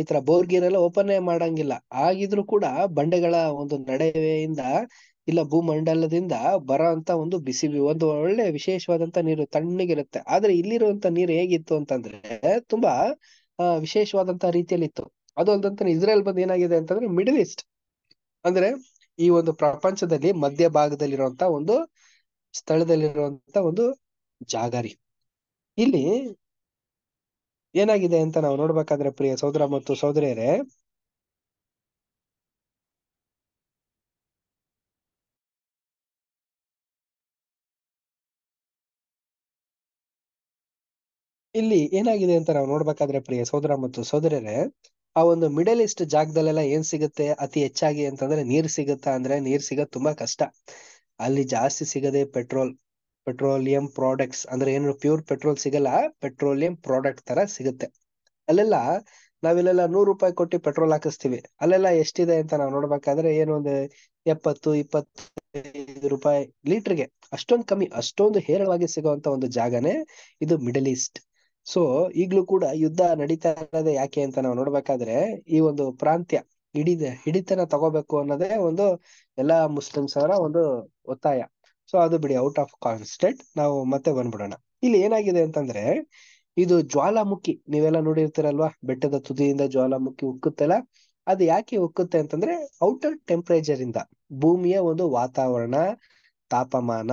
ಈ ತರ ಬೋರ್ಗೀರ್ ಎಲ್ಲ ಓಪನ್ ಮಾಡಂಗಿಲ್ಲ ಆಗಿದ್ರು ಕೂಡ ಬಂಡೆಗಳ ಒಂದು ನಡುವೆಯಿಂದ ಇಲ್ಲ ಭೂಮಂಡಲದಿಂದ ಬರೋ ಅಂತ ಒಂದು ಬಿಸಿ ಒಂದು ಒಳ್ಳೆ ವಿಶೇಷವಾದಂತ ನೀರು ತಣ್ಣಗಿರುತ್ತೆ ಆದ್ರೆ ಇಲ್ಲಿರುವಂತ ನೀರು ಹೇಗಿತ್ತು ಅಂತಂದ್ರೆ ತುಂಬಾ ವಿಶೇಷವಾದಂತ ರೀತಿಯಲ್ಲಿ ಇತ್ತು ಅದು ಅಲ್ದಂತ ಇಸ್ರೇಲ್ ಬಂದು ಏನಾಗಿದೆ ಅಂತಂದ್ರೆ ಮಿಡಲ್ ಈಸ್ಟ್ ಅಂದ್ರೆ ಈ ಒಂದು ಪ್ರಪಂಚದಲ್ಲಿ ಮಧ್ಯ ಭಾಗದಲ್ಲಿರುವಂತ ಒಂದು ಸ್ಥಳದಲ್ಲಿರುವಂತ ಒಂದು ಜಾಗರಿ ಇಲ್ಲಿ ಏನಾಗಿದೆ ಅಂತ ನಾವು ನೋಡ್ಬೇಕಾದ್ರೆ ಪ್ರಿಯ ಸೋದರ ಮತ್ತು ಸೋದರಿಯರೇ ಇಲ್ಲಿ ಏನಾಗಿದೆ ಅಂತ ನಾವು ನೋಡ್ಬೇಕಾದ್ರೆ ಪ್ರಿಯ ಸೋದರ ಮತ್ತು ಸೋದರರೇ ಆ ಒಂದು ಮಿಡಲ್ ಈಸ್ಟ್ ಜಾಗದಲ್ಲೆಲ್ಲ ಏನ್ ಸಿಗುತ್ತೆ ಅತಿ ಹೆಚ್ಚಾಗಿ ಅಂತಂದ್ರೆ ನೀರ್ ಸಿಗುತ್ತಾ ಅಂದ್ರೆ ನೀರ್ ಸಿಗೋದ್ ತುಂಬಾ ಕಷ್ಟ ಅಲ್ಲಿ ಜಾಸ್ತಿ ಸಿಗದೆ ಪೆಟ್ರೋಲ್ ಪೆಟ್ರೋಲಿಯಂ ಪ್ರಾಡಕ್ಟ್ಸ್ ಅಂದ್ರೆ ಏನು ಪ್ಯೂರ್ ಪೆಟ್ರೋಲ್ ಸಿಗಲ್ಲ ಪೆಟ್ರೋಲಿಯಂ ಪ್ರಾಡಕ್ಟ್ ತರ ಸಿಗುತ್ತೆ ಅಲ್ಲೆಲ್ಲ ನಾವಿಲ್ಲೆಲ್ಲ ನೂರು ರೂಪಾಯಿ ಕೊಟ್ಟು ಪೆಟ್ರೋಲ್ ಹಾಕಿಸ್ತೀವಿ ಅಲ್ಲೆಲ್ಲ ಎಷ್ಟಿದೆ ಅಂತ ನಾವು ನೋಡ್ಬೇಕಾದ್ರೆ ಏನು ಒಂದು ಎಪ್ಪತ್ತು ಇಪ್ಪತ್ತೈದು ರೂಪಾಯಿ ಲೀಟರ್ಗೆ ಅಷ್ಟೊಂದು ಕಮ್ಮಿ ಅಷ್ಟೊಂದು ಹೇರಳವಾಗಿ ಸಿಗುವಂತ ಒಂದು ಜಾಗನೇ ಇದು ಮಿಡಲ್ ಈಸ್ಟ್ ಸೊ ಈಗ್ಲೂ ಕೂಡ ಯುದ್ಧ ನಡೀತಾ ಇರೋದೇ ಯಾಕೆ ಅಂತ ನಾವು ನೋಡ್ಬೇಕಾದ್ರೆ ಈ ಒಂದು ಪ್ರಾಂತ್ಯ ಹಿಡಿದ ಹಿಡಿತನ ತಗೋಬೇಕು ಅನ್ನೋದೇ ಒಂದು ಎಲ್ಲಾ ಮುಸ್ಲಿಮ್ಸ್ ಅವರ ಒಂದು ಒತ್ತಾಯ ಸೊ ಅದು ಬಿಡಿ ಔಟ್ ಆಫ್ ಕಾನ್ಸ್ಟೆಂಟ್ ನಾವು ಮತ್ತೆ ಬಂದ್ಬಿಡೋಣ ಇಲ್ಲಿ ಏನಾಗಿದೆ ಅಂತಂದ್ರೆ ಇದು ಜ್ವಾಲಾಮುಖಿ ನೀವೆಲ್ಲ ನೋಡಿರ್ತೀರಲ್ವಾ ಬೆಟ್ಟದ ತುದಿಯಿಂದ ಜ್ವಾಲಾಮುಖಿ ಉಕ್ಕುತ್ತಲ್ಲ ಅದು ಯಾಕೆ ಉಕ್ಕುತ್ತೆ ಅಂತಂದ್ರೆ ಔಟರ್ ಟೆಂಪರೇಚರ್ ಇಂದ ಭೂಮಿಯ ಒಂದು ವಾತಾವರಣ ತಾಪಮಾನ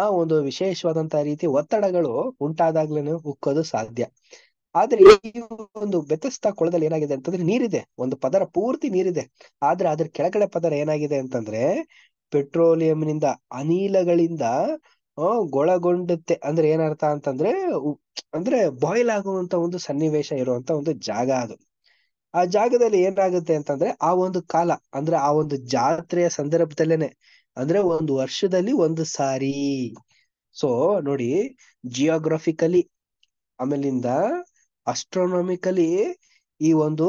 ಆ ಒಂದು ವಿಶೇಷವಾದಂತ ರೀತಿ ಒತ್ತಡಗಳು ಉಂಟಾದಾಗ್ಲೇನೆ ಉಕ್ಕೋದು ಸಾಧ್ಯ ಆದ್ರೆ ಈ ಒಂದು ಬೆತಸ್ತಾ ಕೊಳದಲ್ಲಿ ಏನಾಗಿದೆ ಅಂತಂದ್ರೆ ನೀರಿದೆ ಒಂದು ಪದರ ಪೂರ್ತಿ ನೀರಿದೆ ಆದ್ರೆ ಅದ್ರ ಕೆಳಗಡೆ ಪದರ ಏನಾಗಿದೆ ಅಂತಂದ್ರೆ ಪೆಟ್ರೋಲಿಯಂನಿಂದ ಅನಿಲಗಳಿಂದ ಗೊಳಗೊಂಡುತ್ತೆ ಅಂದ್ರೆ ಏನರ್ಥ ಅಂತಂದ್ರೆ ಅಂದ್ರೆ ಬಾಯ್ಲ್ ಆಗುವಂತ ಒಂದು ಸನ್ನಿವೇಶ ಇರುವಂತ ಒಂದು ಜಾಗ ಅದು ಆ ಜಾಗದಲ್ಲಿ ಏನಾಗುತ್ತೆ ಅಂತಂದ್ರೆ ಆ ಒಂದು ಕಾಲ ಅಂದ್ರೆ ಆ ಒಂದು ಜಾತ್ರೆಯ ಸಂದರ್ಭದಲ್ಲೇನೆ ಅಂದ್ರೆ ಒಂದು ವರ್ಷದಲ್ಲಿ ಒಂದು ಸಾರಿ ಸೊ ನೋಡಿ ಜಿಯೋಗ್ರಫಿಕಲಿ ಆಮೇಲಿಂದ ಅಸ್ಟ್ರೋನಾಮಿಕಲಿ ಈ ಒಂದು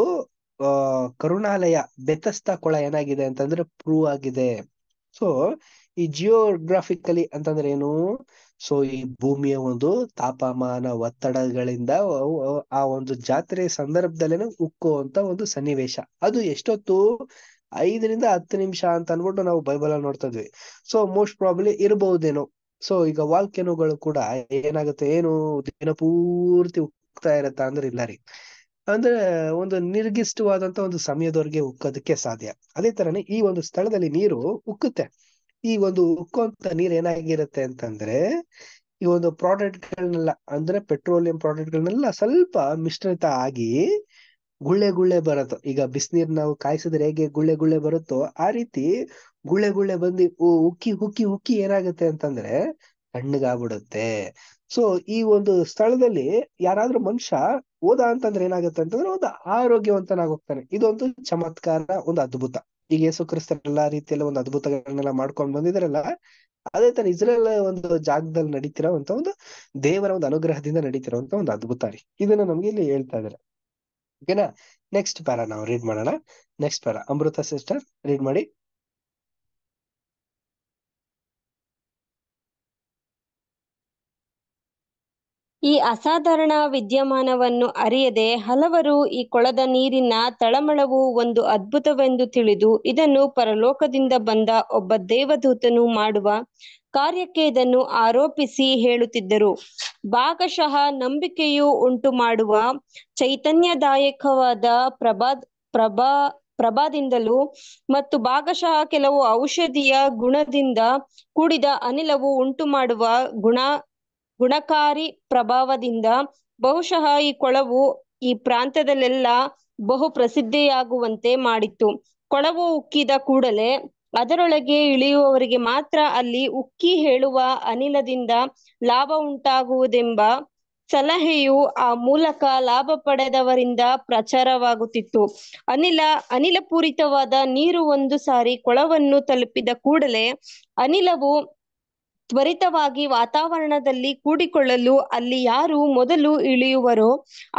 ಕರುಣಾಲಯ ಬೆತಸ್ತ ಕೊಳ ಏನಾಗಿದೆ ಅಂತಂದ್ರೆ ಪ್ರೂವ್ ಆಗಿದೆ ಸೊ ಈ ಜಿಯೋಗ್ರಾಫಿಕಲಿ ಅಂತಂದ್ರೆ ಏನು ಸೊ ಈ ಭೂಮಿಯ ಒಂದು ತಾಪಮಾನ ಒತ್ತಡಗಳಿಂದ ಆ ಒಂದು ಜಾತ್ರೆ ಸಂದರ್ಭದಲ್ಲೇನೆ ಉಕ್ಕುವಂತ ಒಂದು ಸನ್ನಿವೇಶ ಅದು ಎಷ್ಟೊತ್ತು ಐದರಿಂದ ಹತ್ತು ನಿಮಿಷ ಅಂತ ಅನ್ಬಿಟ್ಟು ನಾವು ಬೈಬಲ್ ಅಲ್ಲಿ ನೋಡ್ತಾ ಇದ್ವಿ ಸೊ ಮೋಸ್ಟ್ ಪ್ರಾಬ್ಲಿ ಇರಬಹುದೇನೋ ಸೊ ಈಗ ವಾಲ್ಕೆನೋಗಳು ಕೂಡ ಏನಾಗುತ್ತೆ ಏನು ದಿನ ಪೂರ್ತಿ ಉಕ್ತಾ ಇರತ್ತಾ ಅಂದ್ರೆ ಇಲ್ಲ ರೀ ಅಂದ್ರೆ ಒಂದು ನಿರ್ಗಿಷ್ಟವಾದಂತ ಒಂದು ಸಮಯದವರೆಗೆ ಉಕ್ಕೋದಕ್ಕೆ ಸಾಧ್ಯ ಅದೇ ತರನೇ ಈ ಒಂದು ಸ್ಥಳದಲ್ಲಿ ನೀರು ಉಕ್ಕುತ್ತೆ ಈ ಒಂದು ಉಕ್ಕುವಂತ ನೀರ್ ಏನಾಗಿರುತ್ತೆ ಅಂತಂದ್ರೆ ಈ ಒಂದು ಪ್ರಾಡಕ್ಟ್ ಅಂದ್ರೆ ಪೆಟ್ರೋಲಿಯಂ ಪ್ರಾಡಕ್ಟ್ ಸ್ವಲ್ಪ ಮಿಶ್ರಿತ ಆಗಿ ಗುಳ್ಳೆ ಗುಳ್ಳೆ ಬರುತ್ತೋ ಈಗ ಬಿಸಿನೀರ್ ನಾವು ಕಾಯಿಸಿದ್ರೆ ಹೇಗೆ ಗುಳ್ಳೆ ಗುಳ್ಳೆ ಬರುತ್ತೋ ಆ ರೀತಿ ಗುಳ್ಳೆ ಗುಳ್ಳೆ ಬಂದು ಉಕ್ಕಿ ಉಕ್ಕಿ ಉಕ್ಕಿ ಏನಾಗುತ್ತೆ ಅಂತಂದ್ರೆ ತಣ್ಣಗಾಗ್ಬಿಡುತ್ತೆ ಸೊ ಈ ಒಂದು ಸ್ಥಳದಲ್ಲಿ ಯಾರಾದ್ರೂ ಮನುಷ್ಯ ಹೋದ ಅಂತಂದ್ರೆ ಏನಾಗುತ್ತೆ ಅಂತಂದ್ರೆ ಒಂದು ಆರೋಗ್ಯವಂತನಾಗಿ ಹೋಗ್ತಾನೆ ಇದೊಂದು ಚಮತ್ಕಾರ ಒಂದು ಅದ್ಭುತ ಈಗ ಯೇಸು ಎಲ್ಲಾ ರೀತಿಯಲ್ಲ ಒಂದು ಅದ್ಭುತಗಳನ್ನೆಲ್ಲ ಮಾಡ್ಕೊಂಡು ಬಂದಿದ್ರಲ್ಲ ಅದೇ ತರ ಇಸ್ರೇಲ್ ಒಂದು ಜಾಗದಲ್ಲಿ ಅಂತ ಒಂದು ದೇವರ ಒಂದು ಅನುಗ್ರಹದಿಂದ ನಡೀತಿರೋಂತ ಒಂದು ಅದ್ಭುತ ರೀ ಇದನ್ನ ನಮ್ಗೆ ಇಲ್ಲಿ ಹೇಳ್ತಾ ಇದಾರೆ ಓಕೆನಾ ನೆಕ್ಸ್ಟ್ ಪ್ಯಾರ ನಾವು ರೀಡ್ ಮಾಡೋಣ next para Amrita sister read ಮಾಡಿ ಈ ಅಸಾಧಾರಣ ವಿದ್ಯಮಾನವನ್ನು ಅರಿಯದೆ ಹಲವರು ಈ ಕೊಳದ ನೀರಿನ ತಳಮಳವು ಒಂದು ಅದ್ಭುತವೆಂದು ತಿಳಿದು ಇದನ್ನು ಪರಲೋಕದಿಂದ ಬಂದ ಒಬ್ಬ ದೇವದೂತನು ಮಾಡುವ ಕಾರ್ಯಕ್ಕೆ ಇದನ್ನು ಆರೋಪಿಸಿ ಹೇಳುತ್ತಿದ್ದರು ಭಾಗಶಃ ನಂಬಿಕೆಯು ಉಂಟು ಮಾಡುವ ಚೈತನ್ಯದಾಯಕವಾದ ಪ್ರಭಾ ಪ್ರಭಾ ಪ್ರಭಾದಿಂದಲೂ ಮತ್ತು ಭಾಗಶಃ ಕೆಲವು ಔಷಧಿಯ ಗುಣದಿಂದ ಕೂಡಿದ ಅನಿಲವು ಉಂಟು ಮಾಡುವ ಗುಣ ಗುಣಕಾರಿ ಪ್ರಭಾವದಿಂದ ಬಹುಶಃ ಈ ಕೊಳವು ಈ ಪ್ರಾಂತದಲ್ಲೆಲ್ಲ ಬಹು ಪ್ರಸಿದ್ಧಿಯಾಗುವಂತೆ ಮಾಡಿತ್ತು ಕೊಳವು ಉಕ್ಕಿದ ಕೂಡಲೇ ಅದರೊಳಗೆ ಇಳಿಯುವವರಿಗೆ ಮಾತ್ರ ಅಲ್ಲಿ ಉಕ್ಕಿ ಹೇಳುವ ಅನಿಲದಿಂದ ಲಾಭ ಉಂಟಾಗುವುದೆಂಬ ಸಲಹೆಯು ಆ ಮೂಲಕ ಲಾಭ ಪಡೆದವರಿಂದ ಪ್ರಚಾರವಾಗುತ್ತಿತ್ತು ಅನಿಲ ಅನಿಲ ಪೂರಿತವಾದ ನೀರು ಒಂದು ಸಾರಿ ಕೊಳವನ್ನು ತಲುಪಿದ ಕೂಡಲೇ ಅನಿಲವು ತ್ವರಿತವಾಗಿ ವಾತಾವರಣದಲ್ಲಿ ಕೂಡಿಕೊಳ್ಳಲು ಅಲ್ಲಿ ಯಾರು ಮೊದಲು ಇಳಿಯುವರೋ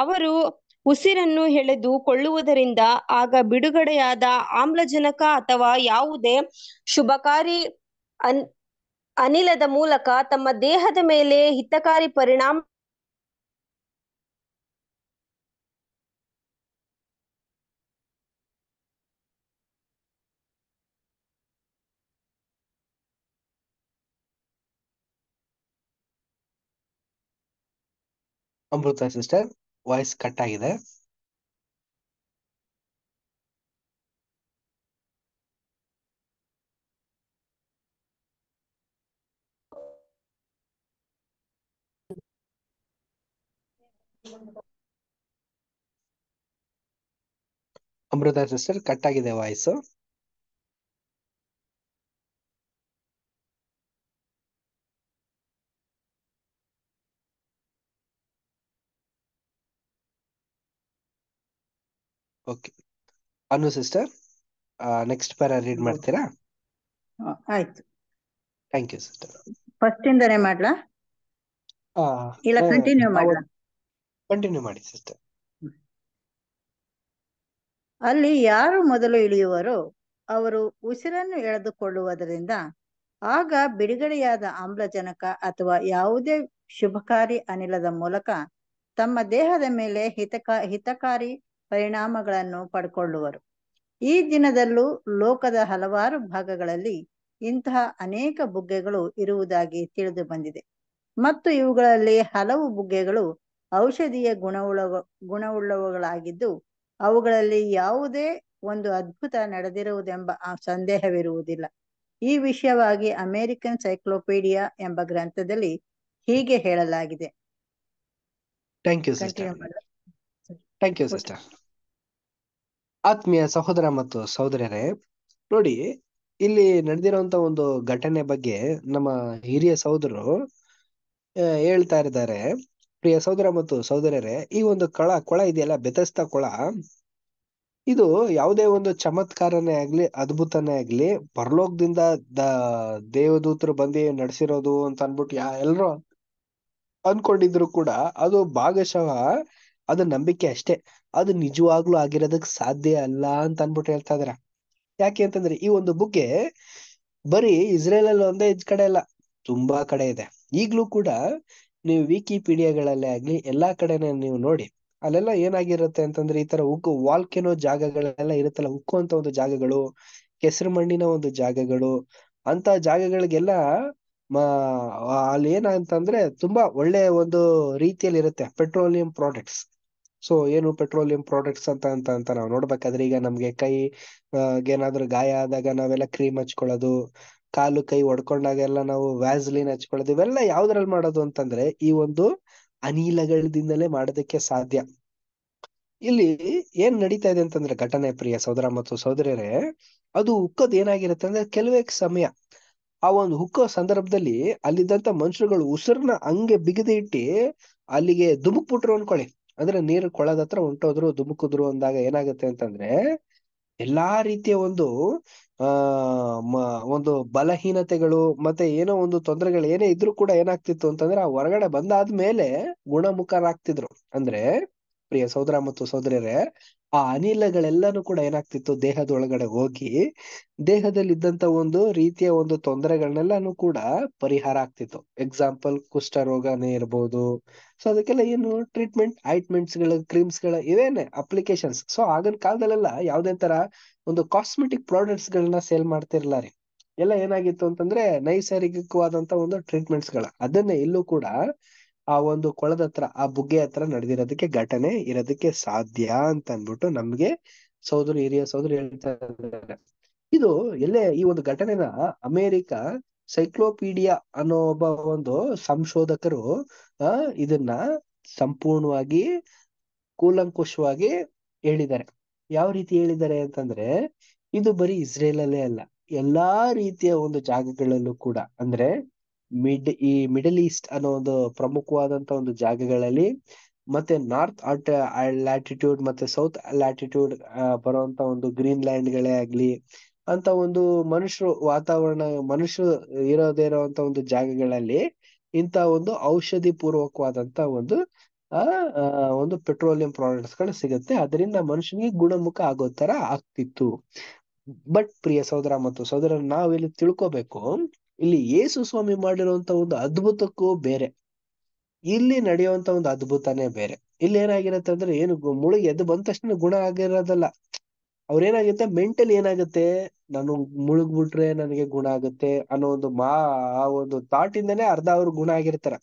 ಅವರು ಉಸಿರನ್ನು ಎಳೆದು ಕೊಳ್ಳುವುದರಿಂದ ಆಗ ಬಿಡುಗಡೆಯಾದ ಆಮ್ಲಜನಕ ಅಥವಾ ಯಾವುದೇ ಶುಭಕಾರಿ ಅನ್ ಅನಿಲದ ಮೂಲಕ ತಮ್ಮ ದೇಹದ ಮೇಲೆ ಹಿತಕಾರಿ ಪರಿಣಾಮ ಅಮೃತ ಸಿಸ್ಟರ್ ವಾಯ್ಸ್ ಕಟ್ ಆಗಿದೆ ಅಮೃತ ಸಿಸ್ಟರ್ ಕಟ್ ಆಗಿದೆ voice okay Anu sister next para read ಮಾಡ್ತೀರಾ ಆಯ್ತು ಥ್ಯಾಂಕ್ ಯು ಸಿಸ್ಟರ್ ಫಸ್ಟ್ ಇಂದನೇ ಮಾಡ್ಲಾ ಇಲ್ಲ ಕಂಟಿನ್ಯೂ ಮಾಡ್ಲಾ ಕಂಟಿನ್ಯೂ ಮಾಡಿ ಸಿಸ್ಟರ್ ಅಲ್ಲಿ ಯಾರು ಮೊದಲು ಇಳಿಯುವರು ಅವರು ಉಸಿರನ್ನು ಎಳೆದುಕೊಳ್ಳುವುದರಿಂದ ಆಗ ಬಿಡುಗಡೆಯಾದ ಆಮ್ಲಜನಕ ಅಥವಾ ಯಾವುದೇ ಶುಭಕಾರಿ ಅನಿಲದ ಮೂಲಕ ತಮ್ಮ ದೇಹದ ಮೇಲೆ ಹಿತಕ ಹಿತಕಾರಿ ಪರಿಣಾಮಗಳನ್ನು ಪಡ್ಕೊಳ್ಳುವರು ಈ ದಿನದಲ್ಲೂ ಲೋಕದ ಹಲವಾರು ಭಾಗಗಳಲ್ಲಿ ಇಂತಹ ಅನೇಕ ಬುಗ್ಗೆಗಳು ಇರುವುದಾಗಿ ತಿಳಿದು ಬಂದಿದೆ ಮತ್ತು ಇವುಗಳಲ್ಲಿ ಹಲವು ಬುಗ್ಗೆಗಳು ಔಷಧೀಯ ಗುಣವುಳ ಗುಣವುಳ್ಳವುಗಳಾಗಿದ್ದು ಅವುಗಳಲ್ಲಿ ಯಾವುದೇ ಒಂದು ಅದ್ಭುತ ನಡೆದಿರುವುದೆಂಬ ಸಂದೇಹವಿರುವುದಿಲ್ಲ ಈ ವಿಷಯವಾಗಿ ಅಮೆರಿಕನ್ ಸೈಕ್ಲೋಪೀಡಿಯಾ ಎಂಬ ಗ್ರಂಥದಲ್ಲಿ ಹೀಗೆ ಹೇಳಲಾಗಿದೆ thank you thank you sister ಆತ್ಮೀಯ ಸಹೋದರ ಮತ್ತು ಸಹೋದರರೇ ನೋಡಿ ಇಲ್ಲಿ ನಡೆದಿರುವಂತ ಒಂದು ಘಟನೆ ಬಗ್ಗೆ ನಮ್ಮ ಹಿರಿಯ ಸಹೋದರು ಹೇಳ್ತಾ ಇದ್ದಾರೆ ಪ್ರಿಯ ಸಹೋದರ ಮತ್ತು ಸಹೋದರರೇ ಈ ಒಂದು ಕಳ ಕೊಳ ಇದೆಯಲ್ಲ ಬೆತಸ್ತ ಕೊಳ ಇದು ಯಾವುದೇ ಒಂದು ಚಮತ್ಕಾರನೇ ಆಗ್ಲಿ ಅದ್ಭುತನೇ ಆಗ್ಲಿ ಪರಲೋಕದಿಂದ ದೇವದೂತರು ಬಂದು ನಡೆಸಿರೋದು ಅಂತ ಅನ್ಬಿಟ್ಟು ಯಾ ಎಲ್ರು ಅನ್ಕೊಂಡಿದ್ರು ಕೂಡ ಅದು ಭಾಗಶಃ ಅದು ನಂಬಿಕೆ ಅಷ್ಟೇ ಅದು ನಿಜವಾಗ್ಲೂ ಆಗಿರೋದಕ್ಕೆ ಸಾಧ್ಯ ಅಲ್ಲ ಅಂತ ಅನ್ಬಿಟ್ಟು ಹೇಳ್ತಾ ಇದಾರೆ ಯಾಕೆ ಅಂತಂದ್ರೆ ಈ ಒಂದು ಬುಗ್ಗೆ ಬರೀ ಇಸ್ರೇಲ್ ಅಲ್ಲಿ ಒಂದೇ ಇದ್ ಕಡೆ ಅಲ್ಲ ತುಂಬಾ ಕಡೆ ಇದೆ ಈಗ್ಲೂ ಕೂಡ ನೀವು ವಿಕಿಪೀಡಿಯಾಗಳಲ್ಲೇ ಆಗ್ಲಿ ಎಲ್ಲಾ ಕಡೆನೇ ನೀವು ನೋಡಿ ಅಲ್ಲೆಲ್ಲ ಏನಾಗಿರುತ್ತೆ ಅಂತಂದ್ರೆ ಈ ತರ ಉಕ್ಕು ವಾಲ್ಕೆನೋ ಜಾಗಗಳೆಲ್ಲ ಇರುತ್ತಲ್ಲ ಉಕ್ಕು ಅಂತ ಒಂದು ಜಾಗಗಳು ಕೆಸರು ಮಣ್ಣಿನ ಒಂದು ಜಾಗಗಳು ಅಂತ ಜಾಗಗಳಿಗೆಲ್ಲ ಅಲ್ಲಿ ಏನಂತಂದ್ರೆ ತುಂಬಾ ಒಳ್ಳೆ ಒಂದು ರೀತಿಯಲ್ಲಿ ಇರುತ್ತೆ ಪೆಟ್ರೋಲಿಯಂ ಪ್ರಾಡಕ್ಟ್ಸ್ ಸೊ ಏನು ಪೆಟ್ರೋಲಿಯಂ ಪ್ರಾಡಕ್ಟ್ಸ್ ಅಂತ ಅಂತ ಅಂತ ನಾವು ನೋಡ್ಬೇಕಾದ್ರೆ ಈಗ ನಮ್ಗೆ ಕೈ ಏನಾದ್ರೂ ಗಾಯ ಆದಾಗ ನಾವೆಲ್ಲ ಕ್ರೀಮ್ ಹಚ್ಕೊಳ್ಳೋದು ಕಾಲು ಕೈ ಎಲ್ಲ ನಾವು ವ್ಯಾಸ್ಲಿನ್ ಹಚ್ಕೊಳ್ಳೋದು ಇವೆಲ್ಲ ಯಾವ್ದ್ರಲ್ಲಿ ಮಾಡೋದು ಅಂತಂದ್ರೆ ಈ ಒಂದು ಅನಿಲಗಳಿಂದಲೇ ಮಾಡೋದಕ್ಕೆ ಸಾಧ್ಯ ಇಲ್ಲಿ ಏನ್ ನಡೀತಾ ಇದೆ ಅಂತಂದ್ರೆ ಘಟನೆ ಪ್ರಿಯ ಸೋದರ ಮತ್ತು ಸೋದರರೇ ಅದು ಉಕ್ಕೋದ್ ಏನಾಗಿರುತ್ತೆ ಅಂದ್ರೆ ಕೆಲವೇ ಸಮಯ ಆ ಒಂದು ಹುಕ್ಕೋ ಸಂದರ್ಭದಲ್ಲಿ ಅಲ್ಲಿದ್ದಂತ ಮನುಷ್ಯರುಗಳು ಉಸಿರನ್ನ ಹಂಗೆ ಬಿಗಿದಿಟ್ಟಿ ಅಲ್ಲಿಗೆ ಧುಮುಕ್ ಬಿಟ್ರು ಅನ್ಕೊಳ್ಳಿ ಅಂದ್ರೆ ನೀರು ಕೊಳದ ಹತ್ರ ಹೊಂಟೋದ್ರು ದುಮುಕಿದ್ರು ಅಂದಾಗ ಏನಾಗುತ್ತೆ ಅಂತಂದ್ರೆ ಎಲ್ಲಾ ರೀತಿಯ ಒಂದು ಆ ಒಂದು ಬಲಹೀನತೆಗಳು ಮತ್ತೆ ಏನೋ ಒಂದು ತೊಂದರೆಗಳು ಏನೇ ಇದ್ರೂ ಕೂಡ ಏನಾಗ್ತಿತ್ತು ಅಂತಂದ್ರೆ ಆ ಹೊರಗಡೆ ಬಂದಾದ್ಮೇಲೆ ಗುಣಮುಖರಾಗ್ತಿದ್ರು ಅಂದ್ರೆ ಪ್ರಿಯ ಸಹೋದರ ಮತ್ತು ಸೋದರರೇ ಆ ಅನಿಲಗಳೆಲ್ಲಾನು ಕೂಡ ಏನಾಗ್ತಿತ್ತು ದೇಹದ ಒಳಗಡೆ ಹೋಗಿ ಇದ್ದಂತ ಒಂದು ರೀತಿಯ ಒಂದು ತೊಂದರೆಗಳನ್ನೆಲ್ಲಾನು ಕೂಡ ಪರಿಹಾರ ಆಗ್ತಿತ್ತು ಎಕ್ಸಾಂಪಲ್ ಕುಷ್ಠ ರೋಗನೇ ಇರ್ಬೋದು ಸೊ ಅದಕ್ಕೆಲ್ಲ ಏನು ಟ್ರೀಟ್ಮೆಂಟ್ ಐಟ್ಮೆಂಟ್ಸ್ ಗಳು ಕ್ರೀಮ್ಸ್ ಗಳು ಇವೇನೆ ಅಪ್ಲಿಕೇಶನ್ಸ್ ಸೊ ಆಗಿನ ಕಾಲದಲ್ಲೆಲ್ಲ ಯಾವ್ದೇ ತರ ಒಂದು ಕಾಸ್ಮೆಟಿಕ್ ಪ್ರಾಡಕ್ಟ್ಸ್ ಗಳನ್ನ ಸೇಲ್ ಮಾಡ್ತಿರ್ಲ ರೀ ಎಲ್ಲ ಏನಾಗಿತ್ತು ಅಂತಂದ್ರೆ ನೈಸರ್ಗಿಕವಾದಂತ ಒಂದು ಟ್ರೀಟ್ಮೆಂಟ್ಸ್ ಗಳ ಅದನ್ನೇ ಇಲ್ಲೂ ಕೂಡ ಆ ಒಂದು ಕೊಳದ ಹತ್ರ ಆ ಬುಗ್ಗೆ ಹತ್ರ ನಡೆದಿರೋದಕ್ಕೆ ಘಟನೆ ಇರೋದಕ್ಕೆ ಸಾಧ್ಯ ಅಂತ ಅಂದ್ಬಿಟ್ಟು ನಮ್ಗೆ ಸೋದರು ಹಿರಿಯ ಸೋದರು ಹೇಳ್ತಾ ಇದ್ದಾರೆ ಇದು ಎಲ್ಲೇ ಈ ಒಂದು ಘಟನೆನ ಅಮೇರಿಕ ಸೈಕ್ಲೋಪೀಡಿಯಾ ಅನ್ನೋ ಒಬ್ಬ ಒಂದು ಸಂಶೋಧಕರು ಇದನ್ನ ಸಂಪೂರ್ಣವಾಗಿ ಕೂಲಂಕುಷವಾಗಿ ಹೇಳಿದ್ದಾರೆ ಯಾವ ರೀತಿ ಹೇಳಿದ್ದಾರೆ ಅಂತಂದ್ರೆ ಇದು ಬರೀ ಇಸ್ರೇಲಲ್ಲೇ ಅಲ್ಲ ಎಲ್ಲಾ ರೀತಿಯ ಒಂದು ಜಾಗಗಳಲ್ಲೂ ಕೂಡ ಅಂದ್ರೆ ಮಿಡ್ ಈ ಮಿಡಲ್ ಈಸ್ಟ್ ಅನ್ನೋ ಒಂದು ಪ್ರಮುಖವಾದಂತ ಒಂದು ಜಾಗಗಳಲ್ಲಿ ಮತ್ತೆ ನಾರ್ತ್ ಅಟ್ ಲ್ಯಾಟಿಟ್ಯೂಡ್ ಮತ್ತೆ ಸೌತ್ ಲ್ಯಾಟಿಟ್ಯೂಡ್ ಬರುವಂತ ಒಂದು ಗ್ರೀನ್ ಲ್ಯಾಂಡ್ ಗಳೇ ಆಗ್ಲಿ ಅಂತ ಒಂದು ಮನುಷ್ಯರು ವಾತಾವರಣ ಮನುಷ್ಯರು ಇರೋದೇ ಇರುವಂತ ಒಂದು ಜಾಗಗಳಲ್ಲಿ ಇಂತ ಒಂದು ಔಷಧಿ ಪೂರ್ವಕವಾದಂತ ಒಂದು ಆ ಒಂದು ಪೆಟ್ರೋಲಿಯಂ ಪ್ರಾಡಕ್ಟ್ಸ್ ಗಳು ಸಿಗುತ್ತೆ ಅದರಿಂದ ಮನುಷ್ಯನಿಗೆ ಗುಣಮುಖ ಆಗೋ ತರ ಆಗ್ತಿತ್ತು ಬಟ್ ಪ್ರಿಯ ಸಹೋದರ ಮತ್ತು ಸಹೋದರ ನಾವಿಲ್ಲಿ ತಿಳ್ಕೊಬೇಕು ಇಲ್ಲಿ ಯೇಸು ಸ್ವಾಮಿ ಮಾಡಿರುವಂತ ಒಂದು ಅದ್ಭುತಕ್ಕೂ ಬೇರೆ ಇಲ್ಲಿ ನಡೆಯುವಂತ ಒಂದು ಅದ್ಭುತನೇ ಬೇರೆ ಇಲ್ಲಿ ಏನಾಗಿರತ್ತೆ ಅಂದ್ರೆ ಏನು ಮುಳುಗಿ ಎದ್ದು ಬಂದ ತಕ್ಷಣ ಗುಣ ಆಗಿರೋದಲ್ಲ ಅವ್ರೇನಾಗುತ್ತೆ ಮೆಂಟಲಿ ಏನಾಗುತ್ತೆ ನಾನು ಮುಳುಗ್ಬಿಟ್ರೆ ನನಗೆ ಗುಣ ಆಗುತ್ತೆ ಅನ್ನೋ ಒಂದು ಮಾ ಆ ಒಂದು ಥಾಟ್ ಇಂದನೇ ಅರ್ಧ ಅವ್ರು ಗುಣ ಆಗಿರ್ತಾರ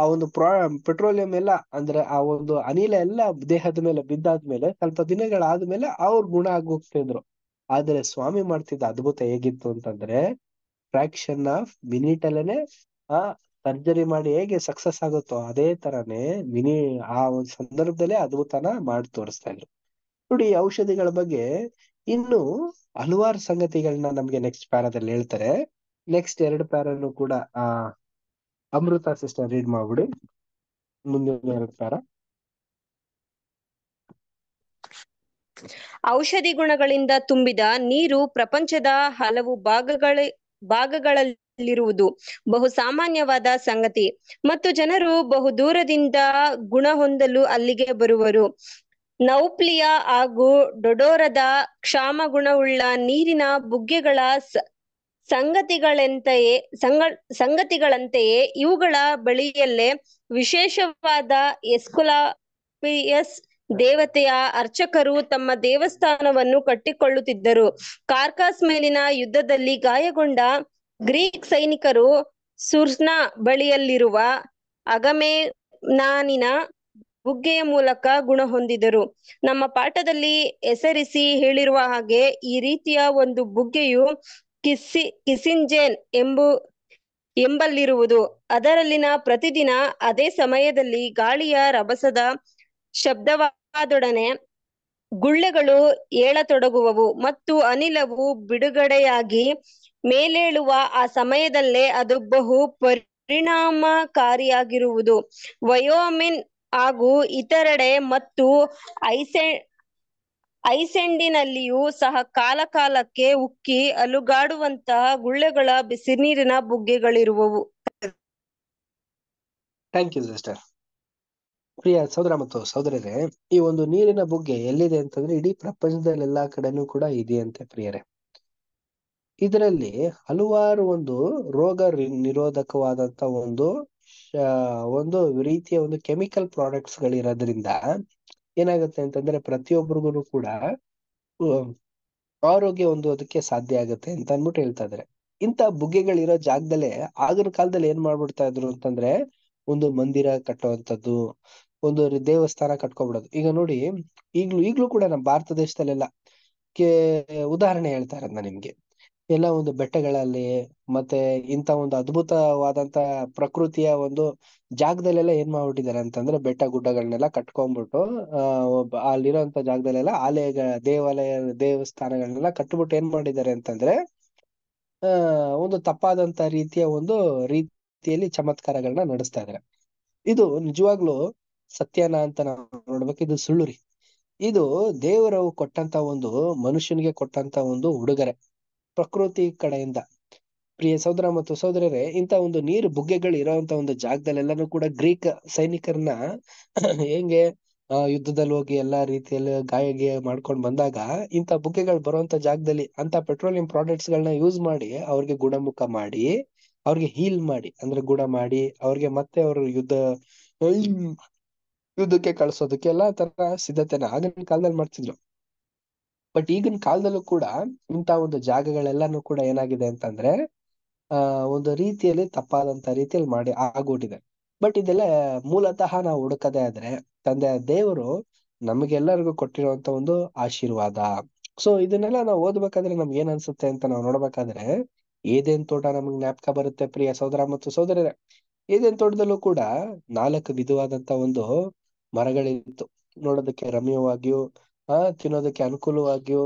ಆ ಒಂದು ಪ್ರಾ ಪೆಟ್ರೋಲಿಯಂ ಎಲ್ಲ ಅಂದ್ರೆ ಆ ಒಂದು ಅನಿಲ ಎಲ್ಲ ದೇಹದ ಮೇಲೆ ಬಿದ್ದಾದ್ಮೇಲೆ ಸ್ವಲ್ಪ ದಿನಗಳಾದ್ಮೇಲೆ ಅವ್ರು ಗುಣ ಆಗೋಗ್ತಿದ್ರು ಆದ್ರೆ ಸ್ವಾಮಿ ಮಾಡ್ತಿದ್ದ ಅದ್ಭುತ ಹೇಗಿತ್ತು ಅಂತಂದ್ರೆ ಫ್ರಾಕ್ಷನ್ ಆಫ್ ಮಿನಿಟ್ ಅಲ್ಲೇನೆ ಆ ಸರ್ಜರಿ ಮಾಡಿ ಹೇಗೆ ಸಕ್ಸಸ್ ಆಗುತ್ತೋ ಅದೇ ತರಾನೇ ಮಿನಿ ಆ ಒಂದು ಸಂದರ್ಭದಲ್ಲೇ ಅದ್ಭುತನ ಮಾಡಿ ತೋರಿಸ್ತಾ ಇದ್ರು ನೋಡಿ ಔಷಧಿಗಳ ಬಗ್ಗೆ ಇನ್ನು ಹಲವಾರು ಸಂಗತಿಗಳನ್ನ ನಮ್ಗೆ ನೆಕ್ಸ್ಟ್ ಪ್ಯಾರಾದಲ್ಲಿ ಹೇಳ್ತಾರೆ ನೆಕ್ಸ್ಟ್ ಎರಡು ಪ್ಯಾರನು ಕೂಡ ಆ ಅಮೃತ ಸಿಸ್ಟರ್ ರೀಡ್ ಮಾಡ್ಬಿಡಿ ಮುಂದಿನ ಎರಡು ಪ್ಯಾರ ಔಷಧಿ ಗುಣಗಳಿಂದ ತುಂಬಿದ ನೀರು ಪ್ರಪಂಚದ ಹಲವು ಭಾಗಗಳ ಭಾಗಗಳಲ್ಲಿರುವುದು ಬಹು ಸಾಮಾನ್ಯವಾದ ಸಂಗತಿ ಮತ್ತು ಜನರು ಬಹು ದೂರದಿಂದ ಗುಣ ಹೊಂದಲು ಅಲ್ಲಿಗೆ ಬರುವರು ನೌಪ್ಲಿಯ ಹಾಗೂ ಡೊಡೋರದ ಕ್ಷಾಮ ಗುಣವುಳ್ಳ ನೀರಿನ ಬುಗ್ಗೆಗಳ ಸಂಗತಿಗಳಂತೆಯೇ ಸಂಗ ಸಂಗತಿಗಳಂತೆಯೇ ಇವುಗಳ ಬಳಿಯಲ್ಲೇ ವಿಶೇಷವಾದ ಎಸ್ಕುಲಾಪಿಯಸ್ ದೇವತೆಯ ಅರ್ಚಕರು ತಮ್ಮ ದೇವಸ್ಥಾನವನ್ನು ಕಟ್ಟಿಕೊಳ್ಳುತ್ತಿದ್ದರು ಕಾರ್ಕಾಸ್ ಮೇಲಿನ ಯುದ್ಧದಲ್ಲಿ ಗಾಯಗೊಂಡ ಗ್ರೀಕ್ ಸೈನಿಕರು ಸುರ್ಸ್ನ ಬಳಿಯಲ್ಲಿರುವ ನಾನಿನ ಬುಗ್ಗೆಯ ಮೂಲಕ ಗುಣ ಹೊಂದಿದರು ನಮ್ಮ ಪಾಠದಲ್ಲಿ ಹೆಸರಿಸಿ ಹೇಳಿರುವ ಹಾಗೆ ಈ ರೀತಿಯ ಒಂದು ಬುಗ್ಗೆಯು ಕಿಸ್ಸಿ ಕಿಸಿಂಜೇನ್ ಎಂಬು ಎಂಬಲ್ಲಿರುವುದು ಅದರಲ್ಲಿನ ಪ್ರತಿದಿನ ಅದೇ ಸಮಯದಲ್ಲಿ ಗಾಳಿಯ ರಭಸದ ಶಬ್ದವ ಅದೊಡನೆ ಗುಳ್ಳೆಗಳು ಏಳತೊಡಗುವವು ಮತ್ತು ಅನಿಲವು ಬಿಡುಗಡೆಯಾಗಿ ಮೇಲೇಳುವ ಆ ಸಮಯದಲ್ಲೇ ಅದು ಬಹು ಪರಿಣಾಮಕಾರಿಯಾಗಿರುವುದು ವಯೋಮಿನ್ ಹಾಗೂ ಇತರೆಡೆ ಮತ್ತು ಐಸೆ ಐಸೆಂಡಿನಲ್ಲಿಯೂ ಸಹ ಕಾಲಕಾಲಕ್ಕೆ ಉಕ್ಕಿ ಅಲುಗಾಡುವಂತಹ ಗುಳ್ಳೆಗಳ ಬಿಸಿನೀರಿನ ಬುಗ್ಗೆಗಳಿರುವವು ಥ್ಯಾಂಕ್ ಯು ಸಿಸ್ಟರ್ ಪ್ರಿಯ ಸಹೋದರ ಮತ್ತು ಸಹೋದರರೇ ಈ ಒಂದು ನೀರಿನ ಬುಗ್ಗೆ ಎಲ್ಲಿದೆ ಅಂತಂದ್ರೆ ಇಡೀ ಪ್ರಪಂಚದಲ್ಲಿ ಎಲ್ಲಾ ಕಡೆನೂ ಕೂಡ ಇದೆಯಂತೆ ಪ್ರಿಯರೇ ಇದರಲ್ಲಿ ಹಲವಾರು ಒಂದು ರೋಗ ನಿರೋಧಕವಾದಂತ ಒಂದು ಒಂದು ರೀತಿಯ ಒಂದು ಕೆಮಿಕಲ್ ಪ್ರಾಡಕ್ಟ್ಸ್ ಗಳಿರೋದ್ರಿಂದ ಏನಾಗುತ್ತೆ ಅಂತಂದ್ರೆ ಪ್ರತಿಯೊಬ್ಬರಿಗೂ ಕೂಡ ಆರೋಗ್ಯ ಹೊಂದೋದಕ್ಕೆ ಸಾಧ್ಯ ಆಗುತ್ತೆ ಅಂತ ಅನ್ಬಿಟ್ಟು ಹೇಳ್ತಾ ಇದಾರೆ ಇಂತ ಬುಗ್ಗೆಗಳಿರೋ ಜಾಗದಲ್ಲೇ ಆಗಿನ ಕಾಲದಲ್ಲಿ ಏನ್ ಮಾಡ್ಬಿಡ್ತಾ ಇದ್ರು ಅಂತಂದ್ರೆ ಒಂದು ಮಂದಿರ ಕಟ್ಟುವಂಥದ್ದು ಒಂದು ದೇವಸ್ಥಾನ ಕಟ್ಕೊಬಿಡೋದು ಈಗ ನೋಡಿ ಈಗ್ಲೂ ಈಗ್ಲೂ ಕೂಡ ನಮ್ಮ ಭಾರತ ದೇಶದಲ್ಲೆಲ್ಲ ಕೆ ಉದಾಹರಣೆ ಹೇಳ್ತಾ ಇರೋದು ನಿಮ್ಗೆ ಎಲ್ಲ ಒಂದು ಬೆಟ್ಟಗಳಲ್ಲಿ ಮತ್ತೆ ಇಂತ ಒಂದು ಅದ್ಭುತವಾದಂತ ಪ್ರಕೃತಿಯ ಒಂದು ಜಾಗದಲ್ಲೆಲ್ಲ ಏನ್ ಮಾಡ್ಬಿಟ್ಟಿದ್ದಾರೆ ಅಂತಂದ್ರೆ ಬೆಟ್ಟ ಗುಡ್ಡಗಳನ್ನೆಲ್ಲ ಕಟ್ಕೊಂಡ್ಬಿಟ್ಟು ಅಲ್ಲಿರೋಂತ ಜಾಗದಲ್ಲೆಲ್ಲ ಆಲಯ ದೇವಾಲಯ ದೇವಸ್ಥಾನಗಳನ್ನೆಲ್ಲ ಕಟ್ಬಿಟ್ಟು ಏನ್ ಮಾಡಿದ್ದಾರೆ ಅಂತಂದ್ರೆ ಆ ಒಂದು ತಪ್ಪಾದಂತ ರೀತಿಯ ಒಂದು ರೀತಿಯಲ್ಲಿ ಚಮತ್ಕಾರಗಳನ್ನ ನಡೆಸ್ತಾ ಇದಾರೆ ಇದು ನಿಜವಾಗ್ಲೂ ಸತ್ಯನ ಅಂತ ನಾವು ನೋಡ್ಬೇಕು ಇದು ಸುಳ್ಳು ರೀ ಇದು ದೇವರವು ಕೊಟ್ಟಂತ ಒಂದು ಮನುಷ್ಯನಿಗೆ ಕೊಟ್ಟಂತ ಒಂದು ಉಡುಗೊರೆ ಪ್ರಕೃತಿ ಕಡೆಯಿಂದ ಪ್ರಿಯ ಸಹೋದರ ಮತ್ತು ಸಹೋದರರೇ ಇಂತ ಒಂದು ನೀರು ಬುಗ್ಗೆಗಳು ಇರೋಂತ ಒಂದು ಜಾಗದಲ್ಲೆಲ್ಲಾನು ಕೂಡ ಗ್ರೀಕ್ ಸೈನಿಕರನ್ನ ಹೆಂಗೆ ಯುದ್ಧದಲ್ಲಿ ಹೋಗಿ ಎಲ್ಲಾ ರೀತಿಯಲ್ಲಿ ಗಾಯ ಮಾಡ್ಕೊಂಡು ಬಂದಾಗ ಇಂತ ಬುಗ್ಗೆಗಳು ಬರುವಂತ ಜಾಗದಲ್ಲಿ ಅಂತ ಪೆಟ್ರೋಲಿಯಂ ಪ್ರಾಡಕ್ಟ್ಸ್ ಗಳನ್ನ ಯೂಸ್ ಮಾಡಿ ಅವ್ರಿಗೆ ಗುಣಮುಖ ಮಾಡಿ ಅವ್ರಿಗೆ ಹೀಲ್ ಮಾಡಿ ಅಂದ್ರೆ ಗುಣ ಮಾಡಿ ಅವ್ರಿಗೆ ಮತ್ತೆ ಅವರು ಯುದ್ಧ ಯುದ್ಧಕ್ಕೆ ಕಳ್ಸೋದಕ್ಕೆ ಎಲ್ಲಾ ತರ ಸಿದ್ಧತೆನ ಆಗಿನ ಕಾಲದಲ್ಲಿ ಮಾಡ್ತಿದ್ರು ಬಟ್ ಈಗಿನ ಕಾಲದಲ್ಲೂ ಕೂಡ ಇಂತಹ ಒಂದು ಜಾಗಗಳೆಲ್ಲಾನು ಕೂಡ ಏನಾಗಿದೆ ಅಂತಂದ್ರೆ ಆ ಒಂದು ರೀತಿಯಲ್ಲಿ ತಪ್ಪಾದಂತ ರೀತಿಯಲ್ಲಿ ಮಾಡಿ ಆಗೋಗಿದೆ ಬಟ್ ಇದೆಲ್ಲ ಮೂಲತಃ ನಾವು ಹುಡುಕದೇ ಆದ್ರೆ ತಂದೆ ದೇವರು ನಮಗೆಲ್ಲರಿಗೂ ಕೊಟ್ಟಿರುವಂತ ಒಂದು ಆಶೀರ್ವಾದ ಸೊ ಇದನ್ನೆಲ್ಲ ನಾವು ಓದ್ಬೇಕಾದ್ರೆ ನಮ್ಗೆ ಏನ್ ಅನ್ಸುತ್ತೆ ಅಂತ ನಾವು ನೋಡ್ಬೇಕಾದ್ರೆ ಏದೇನ್ ತೋಟ ನಮ್ಗೆ ಜ್ಞಾಪಕ ಬರುತ್ತೆ ಪ್ರಿಯ ಸೋದರ ಮತ್ತು ಸೋದರ ಏದೇನ್ ತೋಟದಲ್ಲೂ ಕೂಡ ನಾಲ್ಕು ವಿಧವಾದಂತ ಒಂದು ಮರಗಳಿತ್ತು ನೋಡೋದಕ್ಕೆ ರಮ್ಯವಾಗಿಯೂ ಆ ತಿನ್ನೋದಕ್ಕೆ ಅನುಕೂಲವಾಗಿಯೂ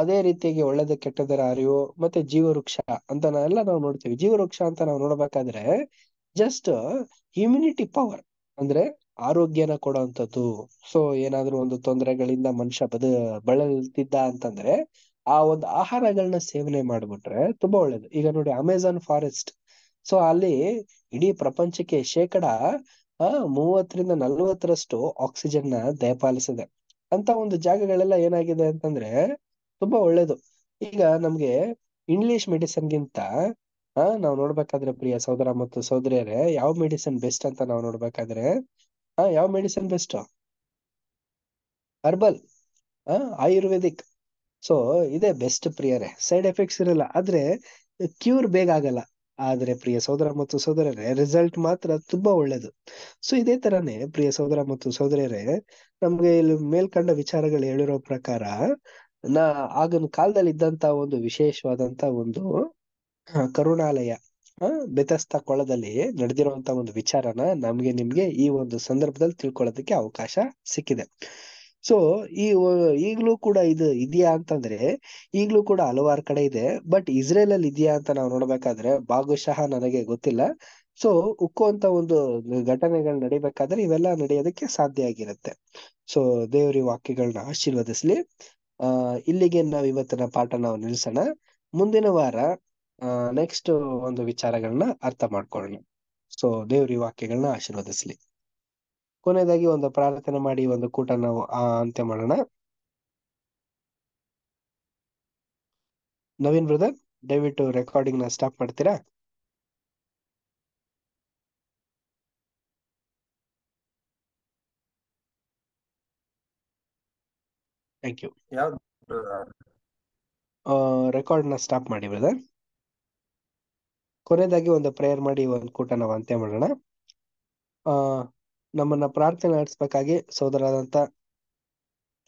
ಅದೇ ರೀತಿಯಾಗಿ ಒಳ್ಳೆದ ಕೆಟ್ಟದರ ಅರಿವು ಮತ್ತೆ ಜೀವವೃಕ್ಷ ಅಂತ ಎಲ್ಲ ನಾವು ನೋಡ್ತೀವಿ ಜೀವವೃಕ್ಷ ಅಂತ ನಾವು ನೋಡ್ಬೇಕಾದ್ರೆ ಜಸ್ಟ್ ಇಮ್ಯುನಿಟಿ ಪವರ್ ಅಂದ್ರೆ ಆರೋಗ್ಯನ ಕೊಡುವಂಥದ್ದು ಸೊ ಏನಾದ್ರೂ ಒಂದು ತೊಂದರೆಗಳಿಂದ ಮನುಷ್ಯ ಬದ ಬಳಲ್ತಿದ್ದ ಅಂತಂದ್ರೆ ಆ ಒಂದು ಆಹಾರಗಳನ್ನ ಸೇವನೆ ಮಾಡ್ಬಿಟ್ರೆ ತುಂಬಾ ಒಳ್ಳೇದು ಈಗ ನೋಡಿ ಅಮೆಜಾನ್ ಫಾರೆಸ್ಟ್ ಸೊ ಅಲ್ಲಿ ಇಡೀ ಪ್ರಪಂಚಕ್ಕೆ ಶೇಕಡಾ ಆ ಮೂವತ್ತರಿಂದ ನಲವತ್ತರಷ್ಟು ಆಕ್ಸಿಜನ್ ನ ದಯಪಾಲಿಸಿದೆ ಅಂತ ಒಂದು ಜಾಗಗಳೆಲ್ಲ ಏನಾಗಿದೆ ಅಂತಂದ್ರೆ ತುಂಬಾ ಒಳ್ಳೇದು ಈಗ ನಮ್ಗೆ ಇಂಗ್ಲಿಷ್ ಗಿಂತ ಆ ನಾವು ನೋಡ್ಬೇಕಾದ್ರೆ ಪ್ರಿಯ ಸಹೋದರ ಮತ್ತು ಸಹೋದರಿಯರೇ ಯಾವ ಮೆಡಿಸಿನ್ ಬೆಸ್ಟ್ ಅಂತ ನಾವು ನೋಡ್ಬೇಕಾದ್ರೆ ಆ ಯಾವ ಮೆಡಿಸಿನ್ ಬೆಸ್ಟ್ ಹರ್ಬಲ್ ಆ ಆಯುರ್ವೇದಿಕ್ ಸೊ ಇದೆ ಬೆಸ್ಟ್ ಪ್ರಿಯರೇ ಸೈಡ್ ಎಫೆಕ್ಟ್ಸ್ ಇರಲ್ಲ ಆದ್ರೆ ಕ್ಯೂರ್ ಬೇಗ ಆಗಲ್ಲ ಆದರೆ ಪ್ರಿಯ ಸೋದರ ಮತ್ತು ಸೋದರರೆ ರಿಸಲ್ಟ್ ಮಾತ್ರ ತುಂಬಾ ಒಳ್ಳೇದು ಸೊ ಇದೇ ತರನೇ ಪ್ರಿಯ ಸಹೋದರ ಮತ್ತು ಸೋದರರೇ ನಮ್ಗೆ ಇಲ್ಲಿ ಮೇಲ್ಕಂಡ ವಿಚಾರಗಳು ಹೇಳಿರೋ ಪ್ರಕಾರ ನಾ ಆಗಿನ ಕಾಲದಲ್ಲಿ ಇದ್ದಂತ ಒಂದು ವಿಶೇಷವಾದಂತ ಒಂದು ಕರುಣಾಲಯ ಬೆತಸ್ತ ಕೊಳದಲ್ಲಿ ನಡೆದಿರುವಂತ ಒಂದು ವಿಚಾರನ ನಮ್ಗೆ ನಿಮ್ಗೆ ಈ ಒಂದು ಸಂದರ್ಭದಲ್ಲಿ ತಿಳ್ಕೊಳ್ಳೋದಕ್ಕೆ ಅವಕಾಶ ಸಿಕ್ಕಿದೆ ಸೊ ಈ ಈಗಲೂ ಕೂಡ ಇದು ಇದೆಯಾ ಅಂತಂದ್ರೆ ಈಗಲೂ ಕೂಡ ಹಲವಾರು ಕಡೆ ಇದೆ ಬಟ್ ಇಸ್ರೇಲ್ ಅಲ್ಲಿ ಇದೆಯಾ ಅಂತ ನಾವು ನೋಡ್ಬೇಕಾದ್ರೆ ಭಾಗಶಃ ನನಗೆ ಗೊತ್ತಿಲ್ಲ ಸೊ ಉಕ್ಕುವಂತ ಅಂತ ಒಂದು ಘಟನೆಗಳು ನಡಿಬೇಕಾದ್ರೆ ಇವೆಲ್ಲ ನಡೆಯೋದಕ್ಕೆ ಸಾಧ್ಯ ಆಗಿರುತ್ತೆ ಸೊ ದೇವರಿ ವಾಕ್ಯಗಳನ್ನ ಆಶೀರ್ವದಿಸ್ಲಿ ಆ ಇಲ್ಲಿಗೆ ನಾವ್ ಇವತ್ತಿನ ಪಾಠ ನಾವು ನಿಲ್ಸೋಣ ಮುಂದಿನ ವಾರ ನೆಕ್ಸ್ಟ್ ಒಂದು ವಿಚಾರಗಳನ್ನ ಅರ್ಥ ಮಾಡ್ಕೊಳ್ಳೋಣ ಸೊ ದೇವ್ರಿ ವಾಕ್ಯಗಳನ್ನ ಆಶೀರ್ವದಿಸ್ಲಿ ಕೊನೆಯದಾಗಿ ಒಂದು ಪ್ರಾರ್ಥನೆ ಮಾಡಿ ಒಂದು ಕೂಟ ನಾವು ಅಂತ್ಯ ಮಾಡೋಣ ನವೀನ್ ಬ್ರದರ್ ದಯವಿಟ್ಟು ರೆಕಾರ್ಡಿಂಗ್ ನ ಸ್ಟಾಪ್ ಮಾಡ್ತೀರಾ ಥ್ಯಾಂಕ್ ಯು ರೆಕಾರ್ಡ್ ನ ಸ್ಟಾಪ್ ಮಾಡಿ ಬ್ರದರ್ ಕೊನೆಯದಾಗಿ ಒಂದು ಪ್ರೇಯರ್ ಮಾಡಿ ಒಂದು ಕೂಟ ನಾವು ಅಂತ್ಯ ಮಾಡೋಣ ನಮ್ಮನ್ನ ಪ್ರಾರ್ಥನೆ ನಡೆಸಬೇಕಾಗಿ ಸೋದರಾದಂತ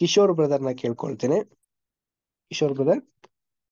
ಕಿಶೋರ್ ಬ್ರದರ್ನ ಕೇಳ್ಕೊಳ್ತೇನೆ ಕಿಶೋರ್ ಬ್ರದರ್